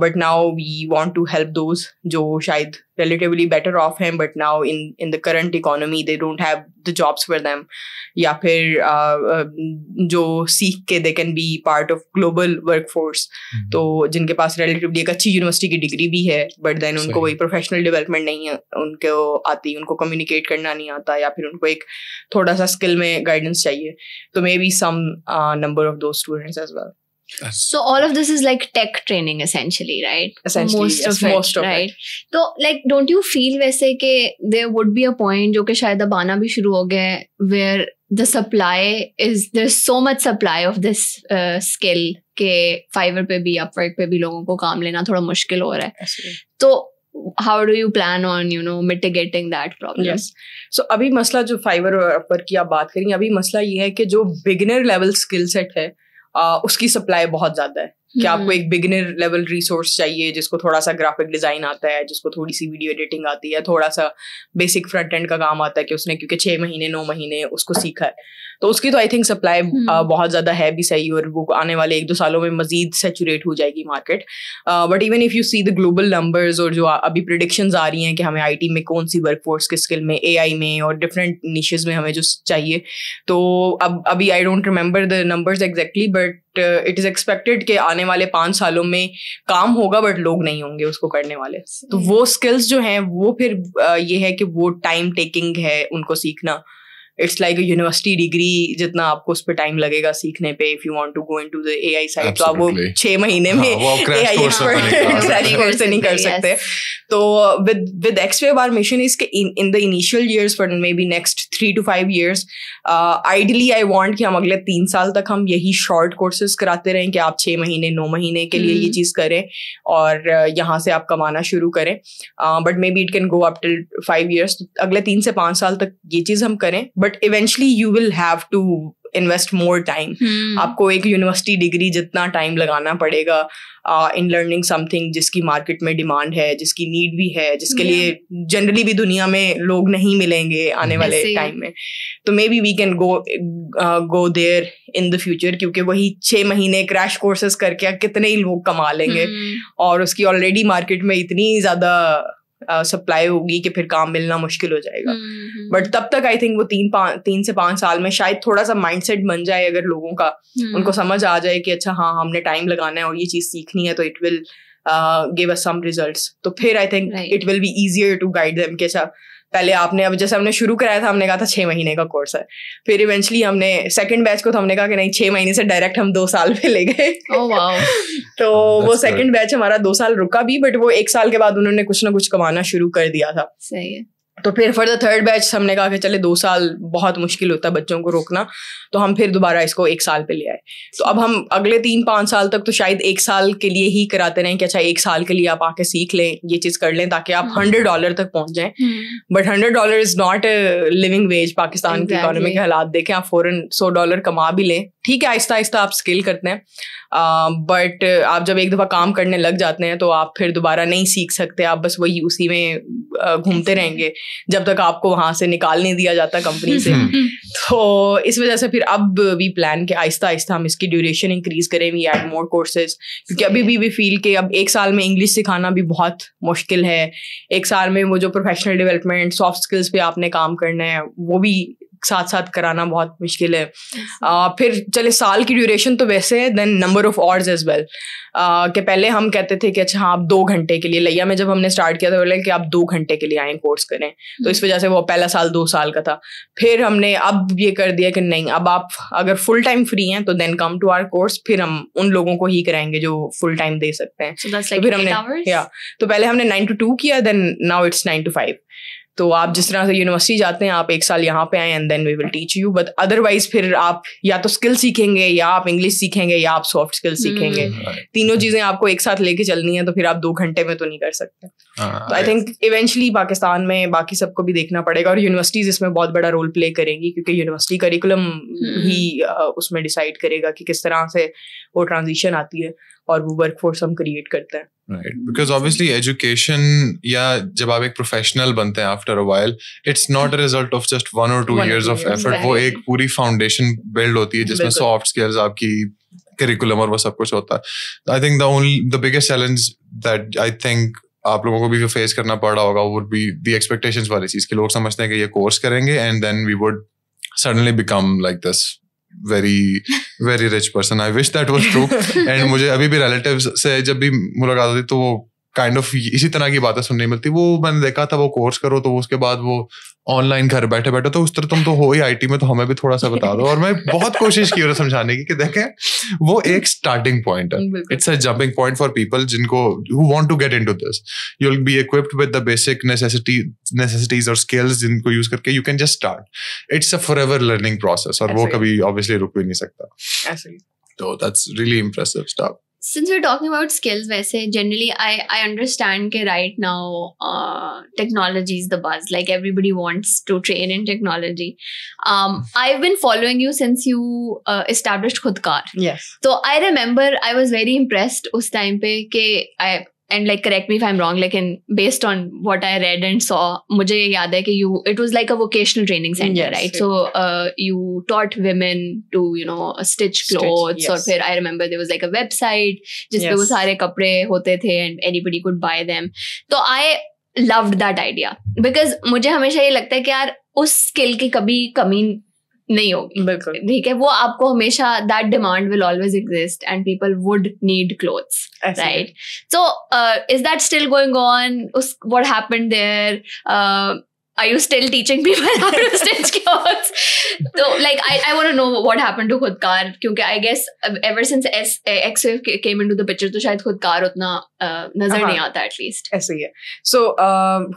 but now we want to help those जो शायद रिलेटिवली बेटर ऑफ हैं but now in in the current economy they don't have the jobs for them या फिर uh, uh जो सीख के they can be part of global workforce तो जिनके पास रिलेटिवली एक अच्छी यूनिवर्सिटी की डिग्री भी है बट देन उनको वही प्रोफेशनल डिवेलपमेंट नहीं है उनको आती उनको कम्युनिकेट करना नहीं आता या फिर उनको एक थोड़ा सा स्किल में गाइडेंस चाहिए तो maybe some number of दो students as well That's so all of this is like tech training essentially, right? Essentially, most yes, of it, most of right? It. So like, don't you feel वैसे कि there would be a point जो कि शायद अब आना भी शुरू हो गया है where the supply is there's so much supply of this uh, skill के फाइवर पे भी अपवर्क पे भी लोगों को काम लेना थोड़ा मुश्किल हो रहा है तो how do you plan on you know mitigating that problem so अभी मसला जो फाइवर और अपवर्क की आप बात करें अभी मसला ये है कि जो बिगिनर लेवल स्किल सेट है आ, उसकी सप्लाई बहुत ज्यादा है कि आपको हम्म। एक बिगिनर लेवल रिसोर्स चाहिए जिसको थोड़ा सा ग्राफिक डिजाइन आता है जिसको थोड़ी सी वीडियो एडिटिंग आती है थोड़ा सा बेसिक फ्रंट एंड का काम आता है कि उसने क्योंकि छह महीने नौ महीने उसको सीखा है तो उसकी तो आई थिंक सप्लाई बहुत ज़्यादा है भी सही और वो आने वाले एक दो सालों में मजीद सेचुरेट हो जाएगी market but even if you see the global numbers और जो अभी प्रडिक्शंस आ रही हैं कि हमें आई में कौन सी वर्क फोर्स के स्किल में ए में और डिफरेंट निशेज में हमें जो चाहिए तो अब अभी I don't remember the numbers exactly but it is expected कि आने वाले पांच सालों में काम होगा बट लोग नहीं होंगे उसको करने वाले तो वो स्किल्स जो हैं वो फिर uh, ये है कि वो टाइम टेकिंग है उनको सीखना it's like a university degree जितना आपको उस पर टाइम लगेगा सीखने पे if you want to go into the AI side तो आप वो छह महीने में एआई क्रैश कोर्स से नहीं कर सकते तो विद विद एक्सवेव बार मिशन इज के in the initial years for maybe next three to five years ideally I want कि हम अगले तीन साल तक हम यही शॉर्ट कोर्सेज कराते रहें कि आप छः महीने नौ महीने के लिए ये hmm. चीज़ करें और यहाँ से आप कमाना शुरू करें but maybe it can go up till five years अगले तीन से पाँच साल तक ये चीज़ हम करें but eventually you will have to invest more time आपको एक यूनिवर्सिटी डिग्री जितना टाइम लगाना पड़ेगा इन लर्निंग समथिंग जिसकी मार्केट में डिमांड है जिसकी नीड भी है जिसके yeah. लिए जनरली भी दुनिया में लोग नहीं मिलेंगे आने hmm. वाले टाइम में तो maybe we can go go there in the future क्योंकि वही छः महीने क्रैश कोर्सेज करके कितने ही लोग कमा लेंगे hmm. और उसकी ऑलरेडी मार्केट में इतनी ज़्यादा सप्लाई होगी कि फिर काम मिलना मुश्किल हो जाएगा बट हम्म, हम्म। तब तक आई थिंक वो तीन तीन से पांच साल में शायद थोड़ा सा माइंडसेट बन जाए अगर लोगों का हम्म। उनको समझ आ जाए कि अच्छा हाँ हमने टाइम लगाना है और ये चीज सीखनी है तो it will give us some results तो फिर I think it will be easier to guide them के अच्छा पहले आपने अब जैसे हमने शुरू कराया था हमने कहा था छः महीने का कोर्स है फिर इवेंचुअली हमने सेकंड बैच को तो हमने कहा कि नहीं छः महीने से डायरेक्ट हम दो साल पे ले गए oh, wow. तो oh, वो सेकंड बैच हमारा दो साल रुका भी बट वो एक साल के बाद उन्होंने कुछ ना कुछ कमाना शुरू कर दिया था सही है तो फिर फॉर द थर्ड बैच हमने कहा कि चले दो साल बहुत मुश्किल होता है बच्चों को रोकना तो हम फिर दोबारा इसको एक साल पे ले आए तो अब हम अगले तीन पाँच साल तक तो शायद एक साल के लिए ही कराते रहें कि अच्छा एक साल के लिए आप आके सीख लें ये चीज़ कर लें ताकि आप हंड्रेड हम्म। डॉलर तक पहुंच जाएं but hundred dollar is not living wage Pakistan के की इकोनॉमी के हालात देखें आप फ़ौरन सौ डॉलर कमा भी लें ठीक है आहिस्ता आहिस्ता आप स्किल करते हैं बट um, uh, आप जब एक दफ़ा काम करने लग जाते हैं तो आप फिर दोबारा नहीं सीख सकते आप बस वही उसी में घूमते रहेंगे जब तक आपको वहाँ से निकाल नहीं दिया जाता कंपनी से हम्म। तो इस वजह से फिर अब भी प्लान के आहिस्ता आहिस्ता हम इसकी ड्यूरेशन इंक्रीज करें वी एड मोर कोर्सेज क्योंकि अभी भी वी फील के अब एक साल में इंग्लिश सिखाना भी बहुत मुश्किल है एक साल में वो जो प्रोफेशनल डेवलपमेंट सॉफ्ट स्किल्स पे आपने काम करना है वो भी साथ साथ कराना बहुत मुश्किल है uh, फिर चले साल की ड्यूरेशन तो वैसे है देन नंबर ऑफ ऑर्ड्स एज वेल के पहले हम कहते थे कि अच्छा हाँ आप दो घंटे के लिए लिया में जब हमने स्टार्ट किया था बोले कि आप दो घंटे के लिए आए कोर्स करें तो इस hmm. वजह से वो पहला साल दो साल का था फिर हमने अब ये कर दिया कि नहीं अब आप अगर फुल टाइम फ्री हैं तो then come to our course फिर हम उन लोगों को ही कराएंगे जो फुल टाइम दे सकते हैं so तो like तो फिर हमने या yeah, तो पहले हमने नाइन टू टू किया then now it's nine to five तो आप जिस तरह से यूनिवर्सिटी जाते हैं आप एक साल यहाँ पे आए and then we will teach you but otherwise फिर आप या तो स्किल सीखेंगे या आप इंग्लिश सीखेंगे या आप सॉफ्ट स्किल hmm. सीखेंगे hmm. तीनों hmm. चीजें आपको एक साथ लेके चलनी है तो फिर आप दो घंटे में तो नहीं कर सकते हाँ, तो आई थिंक इवेंचुअली पाकिस्तान में बाकी सबको भी देखना पड़ेगा और यूनिवर्सिटीज इसमें बहुत बड़ा रोल प्ले करेंगी क्योंकि यूनिवर्सिटी करिकुलम ही उसमें डिसाइड करेगा कि किस तरह से वो ट्रांजिशन आती है और वो वर्क फोर्स हम क्रिएट करते हैं राइट बिकॉज ऑब्वियसली एजुकेशन या जब आप एक प्रोफेशनल बनते हैं after a while it's not a result of just one और टू ईयर्स ऑफ एफर्ट वो एक पूरी फाउंडेशन बिल्ड होती है जिसमें सॉफ्ट स्किल्स आपकी करिकुलम और वो सब कुछ होता है I think the only the biggest challenge that I think आप लोगों को भी जो फेस करना पड़ रहा होगा वुड बी द एक्सपेक्टेशंस वाली चीज के लोग समझते हैं कि ये कोर्स करेंगे and then we would suddenly become like this very very rich person I wish that was true and मुझे अभी भी रिलेटिव से जब भी मुलाकात होती तो वो काइंड ऑफ इसी तरह की बातें सुनने मिलती वो मैंने देखा था वो कोर्स करो तो उसके बाद वो ऑनलाइन घर बैठे बैठे तो उस तरह तुम तो हो ही आईटी में तो हमें भी थोड़ा सा बता दो और मैं बहुत कोशिश की और समझाने की कि देखें वो एक स्टार्टिंग पॉइंट है it's a jumping point for people जिनको who want to get into this you will be equipped with the basic necessity necessities और स्किल्स जिनको यूज करके you can just start it's a forever learning process और वो कभी obviously रुक भी नहीं सकता तो that's really impressive stuff since we're talking about skills, वैसे generally I I understand के right now uh, technology is the buzz. Like everybody wants to train in technology. Um, I've been following you since you uh, established खुदकार Yes. So I remember I was very impressed उस time पे के I and like correct me I am wrong like based on what I read and saw मुझे याद है कि you it was like a vocational training centre right so you taught women to you know stitch clothes और फिर I remember there was like a website जिस पे वो सारे कपड़े होते थे and anybody could buy them so I loved that idea because मुझे हमेशा ये लगता है कि यार उस स्किल की कभी कमी नहीं होगी बिल्कुल ठीक है वो आपको हमेशा that demand will always exist and people would need clothes right so is that still going on उस what happened there are you still teaching people how to stitch clothes? so, like, I, I want to know what happened to Khudkar because I guess um, ever since S, eh, XWave came into the picture, तो शायद खुदकार उतना नजर नहीं आता at least ऐसे ही है सो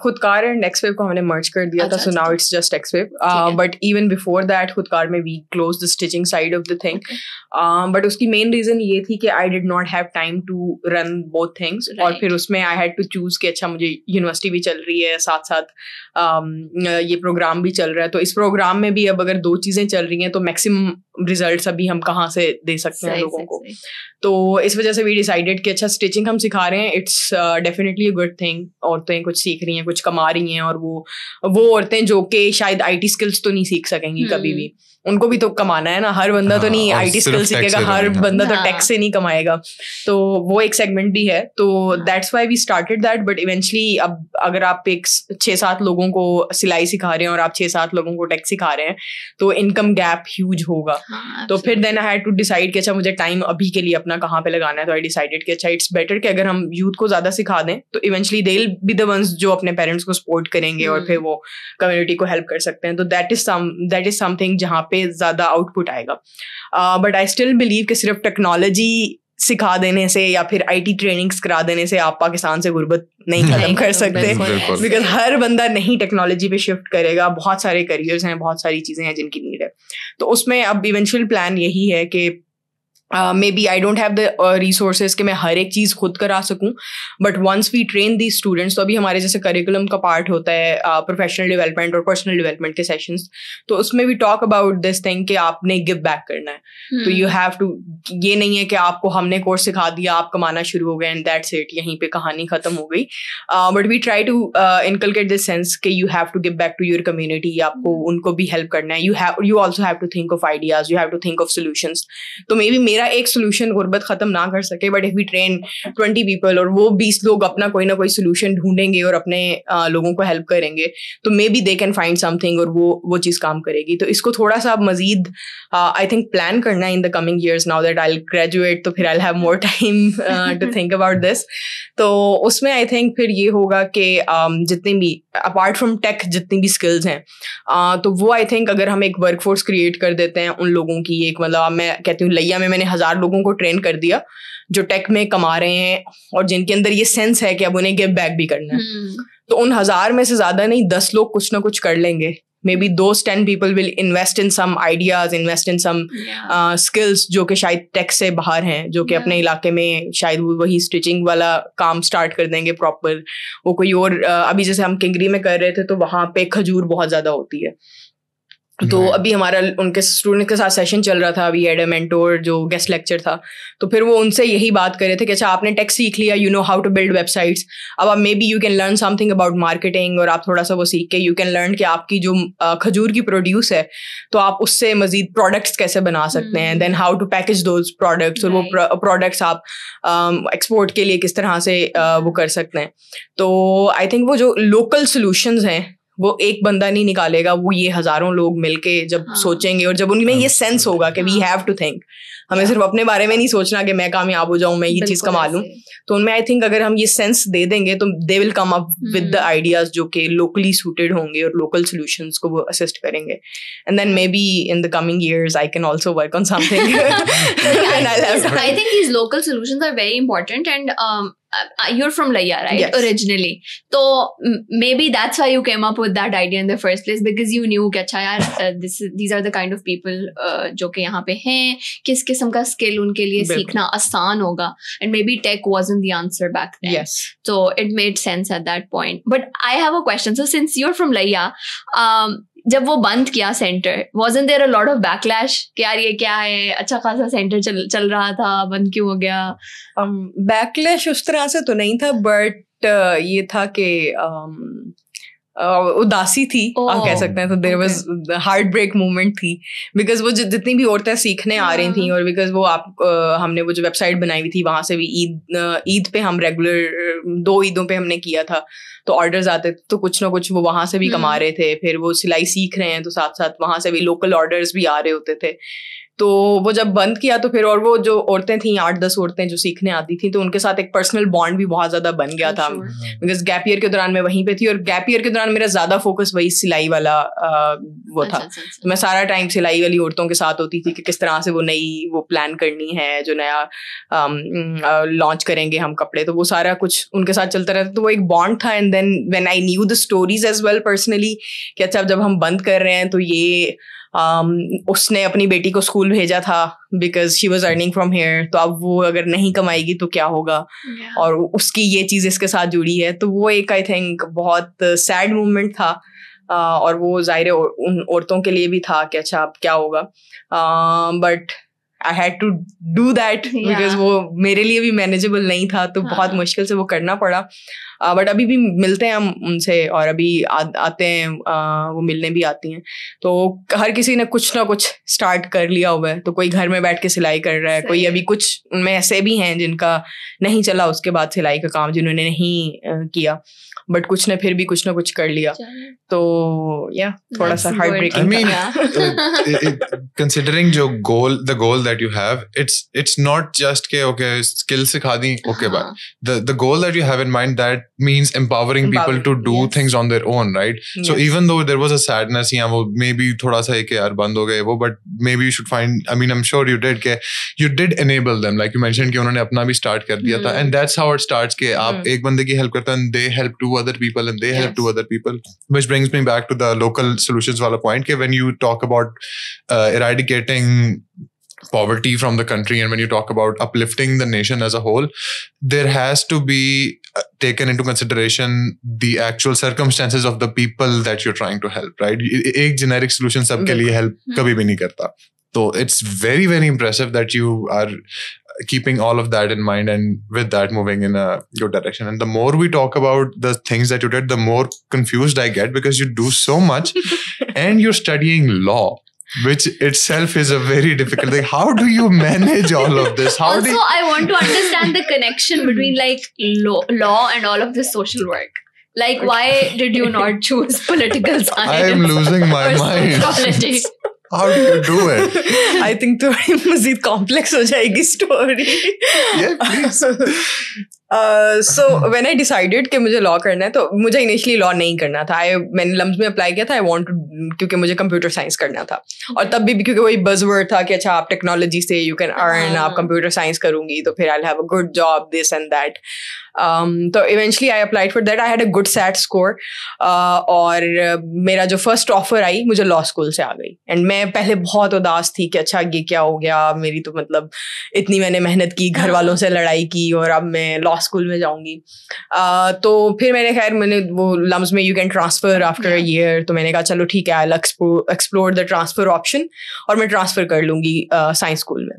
खुदकार and एक्सवेव को हमने मर्ज कर दिया था so now it's just Xwave but even before that खुदकार में we close the stitching side of the thing but उसकी मेन रीजन ये थी कि I did not have time to run both things और फिर उसमें आई हैड टू चूज कि अच्छा मुझे यूनिवर्सिटी भी चल रही है साथ साथ um, ये प्रोग्राम भी चल रहा है तो इस प्रोग्राम में भी अब अगर दो चीज़ें चल रही हैं तो मैक्सिमम रिजल्ट अभी हम कहाँ से दे सकते हैं लोगों को तो इस वजह से वी डिसाइडेड कि अच्छा स्टिचिंग हम सिखा रहे हैं इट्स डेफिनेटली गुड थिंग औरतें कुछ सीख रही हैं कुछ कमा रही हैं और वो वो औरतें जो कि शायद आईटी स्किल्स तो नहीं सीख सकेंगी कभी हम्म। भी उनको भी तो कमाना है ना हर बंदा तो हाँ, तो नहीं आईटी स्किल सीखेगा हर बंदा तो टैक्स हाँ। से नहीं कमाएगा तो वो एक सेगमेंट भी है तो that's why we started that but eventually अब अगर आप एक छः सात लोगों को सिलाई सिखा रहे हैं और आप छः सात लोगों को टैक्स सिखा रहे हैं तो इनकम गैप ह्यूज होगा हाँ, तो फिर then I had to decide कि अच्छा मुझे टाइम अभी के लिए अपना कहाँ पे लगाना है तो आई डिसाइडेड कि अच्छा इट्स बेटर कि अगर हम यूथ को ज़्यादा सिखा दें तो eventually they be the ones जो अपने पेरेंट्स को सपोर्ट करेंगे और फिर हम्म। वो कम्युनिटी को हेल्प कर सकते हैं तो that is some that is something जहाँ पे पे ज़्यादा आउटपुट आएगा बट आई स्टिल बिलीव कि सिर्फ टेक्नोलॉजी सिखा देने से या फिर आईटी ट्रेनिंग्स करा देने से आप पाकिस्तान से गुर्बत नहीं खत्म कर सकते बिकॉज हर बंदा नहीं टेक्नोलॉजी पे शिफ्ट करेगा बहुत सारे करियर्स हैं बहुत सारी चीज़ें हैं जिनकी नीड है तो उसमें अब इवेंचुअल प्लान यही है कि maybe I don't have the resources कि मैं हर एक चीज़ खुद करा सकूं but once we train the students तो अभी हमारे जैसे करिकुलम का पार्ट होता है प्रोफेशनल uh, डेवलपमेंट और पर्सनल डेवलपमेंट के सेशंस तो उसमें we talk about this thing कि आपने गिव बैक करना है तो यू हैव टू ये नहीं है कि आपको हमने कोर्स सिखा दिया आप कमाना शुरू हो गए एंड दैट्स इट यहीं पर कहानी खत्म हो गई but we try to inculcate this sense कि you have to give back to your community आपको hmm. उनको भी हेल्प करना है you have you also have to think of ideas you have to think of solutions तो may be मेरा एक solution गुर्बत ख़त्म ना कर सके but if we train twenty people और वो बीस लोग अपना कोई ना कोई सोल्यूशन ढूंढेंगे और अपने आ, लोगों को हेल्प करेंगे तो maybe they can find something और वो वो चीज़ काम करेगी तो इसको थोड़ा सा मज़ीद आई थिंक प्लान करना है in the coming years now that I graduate तो फिर I have more time to think about this तो उसमें आई थिंक फिर ये होगा कि um, जितने भी अपार्ट फ्रॉम टेक जितनी भी स्किल्स हैं uh, तो वो आई थिंक अगर हम एक वर्क फोर्स क्रिएट कर देते हैं उन लोगों की एक मतलब मैं कहती हूँ लैया में मैंने ने हजार लोगों को ट्रेन कर दिया जो टेक में कमा रहे हैं और जिनके अंदर ये सेंस है कि अब उन्हें गिव बैक भी करना है hmm. तो उन हजार में से ज्यादा नहीं दस लोग कुछ ना कुछ कर लेंगे मे बी दो ten people will invest in some ideas invest in some skills जो कि शायद टेक से बाहर हैं जो कि yeah. अपने इलाके में शायद वो वही स्टिचिंग वाला काम स्टार्ट कर देंगे प्रॉपर वो कोई और uh, अभी जैसे हम किंगरी में कर रहे थे तो वहाँ पे खजूर बहुत ज़्यादा होती है तो अभी हमारा उनके स्टूडेंट के साथ सेशन चल रहा था अभी एडम एंटोर जो गेस्ट लेक्चर था तो फिर वो उनसे यही बात कर रहे थे कि अच्छा आपने टेक सीख लिया you know how to build websites अब आप maybe you can learn something about marketing और आप थोड़ा सा वो सीख के यू कैन लर्न कि आपकी जो खजूर की प्रोड्यूस है तो आप उससे मजीद प्रोडक्ट्स कैसे बना सकते हैं then how to package those products और वो प्रोडक्ट्स आप एक्सपोर्ट um, के लिए किस तरह से वो कर सकते हैं तो आई थिंक वो जो लोकल सोल्यूशन हैं वो एक बंदा नहीं निकालेगा वो ये हजारों लोग मिलके जब हाँ. सोचेंगे और जब उनमें हाँ. ये सेंस होगा कि वी हैव टू थिंक हमें सिर्फ अपने बारे में नहीं सोचना कि मैं कामयाब हो जाऊं मैं ये चीज कमा लूं तो उनमें आई थिंक अगर हम ये सेंस दे देंगे तो they will come up with the ideas जो कि लोकली सूटेड होंगे और लोकल सोल्यूशन को वो असिस्ट करेंगे and then maybe in the coming years I can also work on something I think local solution are very important and uh, you're from Laya, right? Yes. Originally. So m- maybe that's why you came up with that idea in the first place because you knew that uh, these are the kind of people who are here. What kind of skill? का skill उनके लिए सीखना and maybe tech wasn't the answer back then. Yes. So it made sense at that point. But I have a question. So since you're from Laya, um, जब वो बंद किया centre in there a lot of backlash कि यार ये क्या है अच्छा खासा सेंटर चल चल रहा था बंद क्यों हो गया बैकलैश um, उस तरह से तो नहीं था बट uh, ये था कि um, उदासी थी oh. आप कह oh, सकते हैं तो there was heartbreak movement थी बिकॉज वो जितनी भी औरतें सीखने आ रही थी और बिकॉज वो आप हमने वो जो वेबसाइट बनाई हुई थी वहां से भी ईद ईद पे हम रेगुलर दो ईदों पे हमने किया था तो ऑर्डर्स आते थे तो कुछ ना कुछ वो वहां से भी कमा hmm. रहे थे फिर वो सिलाई सीख रहे हैं तो साथ साथ वहां से भी लोकल ऑर्डर्स भी आ रहे होते थे तो वो जब बंद किया तो फिर और वो जो औरतें थी आठ दस औरतें जो सीखने आती थी तो उनके साथ एक पर्सनल बॉन्ड भी बहुत ज्यादा बन गया था बिकॉज गैप ईयर के दौरान मैं वहीं पे थी और गैप ईयर के दौरान मेरा ज्यादा फोकस वही सिलाई वाला वो था तो मैं सारा टाइम सिलाई वाली औरतों के साथ होती थी कि किस तरह से वो नई वो प्लान करनी है जो नया लॉन्च करेंगे हम कपड़े तो वो सारा कुछ उनके साथ चलता रहता तो वो एक बॉन्ड था and then when I knew the stories as well personally कि अच्छा जब हम बंद कर रहे हैं तो ये Um, उसने अपनी बेटी को स्कूल भेजा था because she was earning from here तो अब वो अगर नहीं कमाएगी तो क्या होगा yeah. और उसकी ये चीज़ इसके साथ जुड़ी है तो वो एक आई थिंक बहुत सैड मोमेंट था uh, और वो ज़ाहिर उन औरतों के लिए भी था कि अच्छा अब क्या होगा but um, I had to do that because वो मेरे लिए भी मैनेजेबल नहीं था तो हाँ. बहुत मुश्किल से वो करना पड़ा बट uh, अभी भी मिलते हैं हम उनसे और अभी आ, आते हैं आ, वो मिलने भी आती हैं तो हर किसी ने कुछ ना कुछ स्टार्ट कर लिया हुआ है तो कोई घर में बैठ के सिलाई कर रहा है कोई अभी कुछ उनमें ऐसे भी हैं जिनका नहीं चला उसके बाद सिलाई का काम जिन्होंने नहीं uh, किया बट कुछ ने फिर भी कुछ ना कुछ कर लिया तो या थोड़ा सा हार्ट ब्रेकिंग कंसिडरिंग जो goal the goal that you have it's it's not just के ओके स्किल सिखा दी okay but the the goal that you have in mind that means empowering people to do things on their own right so even though there was a sadness या वो may be थोड़ा सा एक यार बंद हो गए वो but maybe you should find I mean I am sure you did के you did enable them like you mention कि उन्होंने अपना भी स्टार्ट कर दिया था and that's how it starts के आप हम्म। एक बंदे की हेल्प करते हैं and they help to other people and they yes. help to other people which brings me back to the local solutions wala point when you talk about uh, eradicating poverty from the country and when you talk about uplifting the nation as a whole there has to be uh, taken into consideration the actual circumstances of the people that you're trying to help right A generic solution सबके लिए help कभी hmm. bhi nahi karta. So it's very, very impressive that you are keeping all of that in mind and with that moving in a good direction. And the more we talk about the things that you did, the more confused I get because you do so much and you're studying law. Which itself is a very difficult thing. How do you manage all of this? How also, do you- I want to understand the connection between like law, law and all of this social work. Like, why did you not choose political science? I am losing my mind. How do you do it? I think थोड़ी मजीद complex हो जाएगी story so when I decided कि मुझे law करना है तो मुझे इनिशियली लॉ नहीं करना था आई मैंने लम्ब में अप्लाई किया था आई वॉन्ट क्योंकि मुझे कंप्यूटर साइंस करना था और तब भी क्योंकि वही बज वर्ड था कि अच्छा आप टेक्नोलॉजी से यू कैन अर्न आप कंप्यूटर साइंस करूंगी तो फिर I have a good job this and that तो eventually I applied for that I had a good SAT score और मेरा जो फर्स्ट ऑफर आई मुझे लॉ स्कूल से आ गई एंड मैं पहले बहुत उदास थी कि अच्छा ये क्या हो गया मेरी तो मतलब इतनी मैंने मेहनत की हाँ। घर वालों से लड़ाई की और अब मैं लॉ लॉ स्कूल में जाऊंगी तो फिर मैंने खैर मैंने वो लम्स में you can transfer after a year तो मैंने कहा चलो ठीक है I explore the transfer option और मैं ट्रांसफ़र कर लूंगी साइंस स्कूल में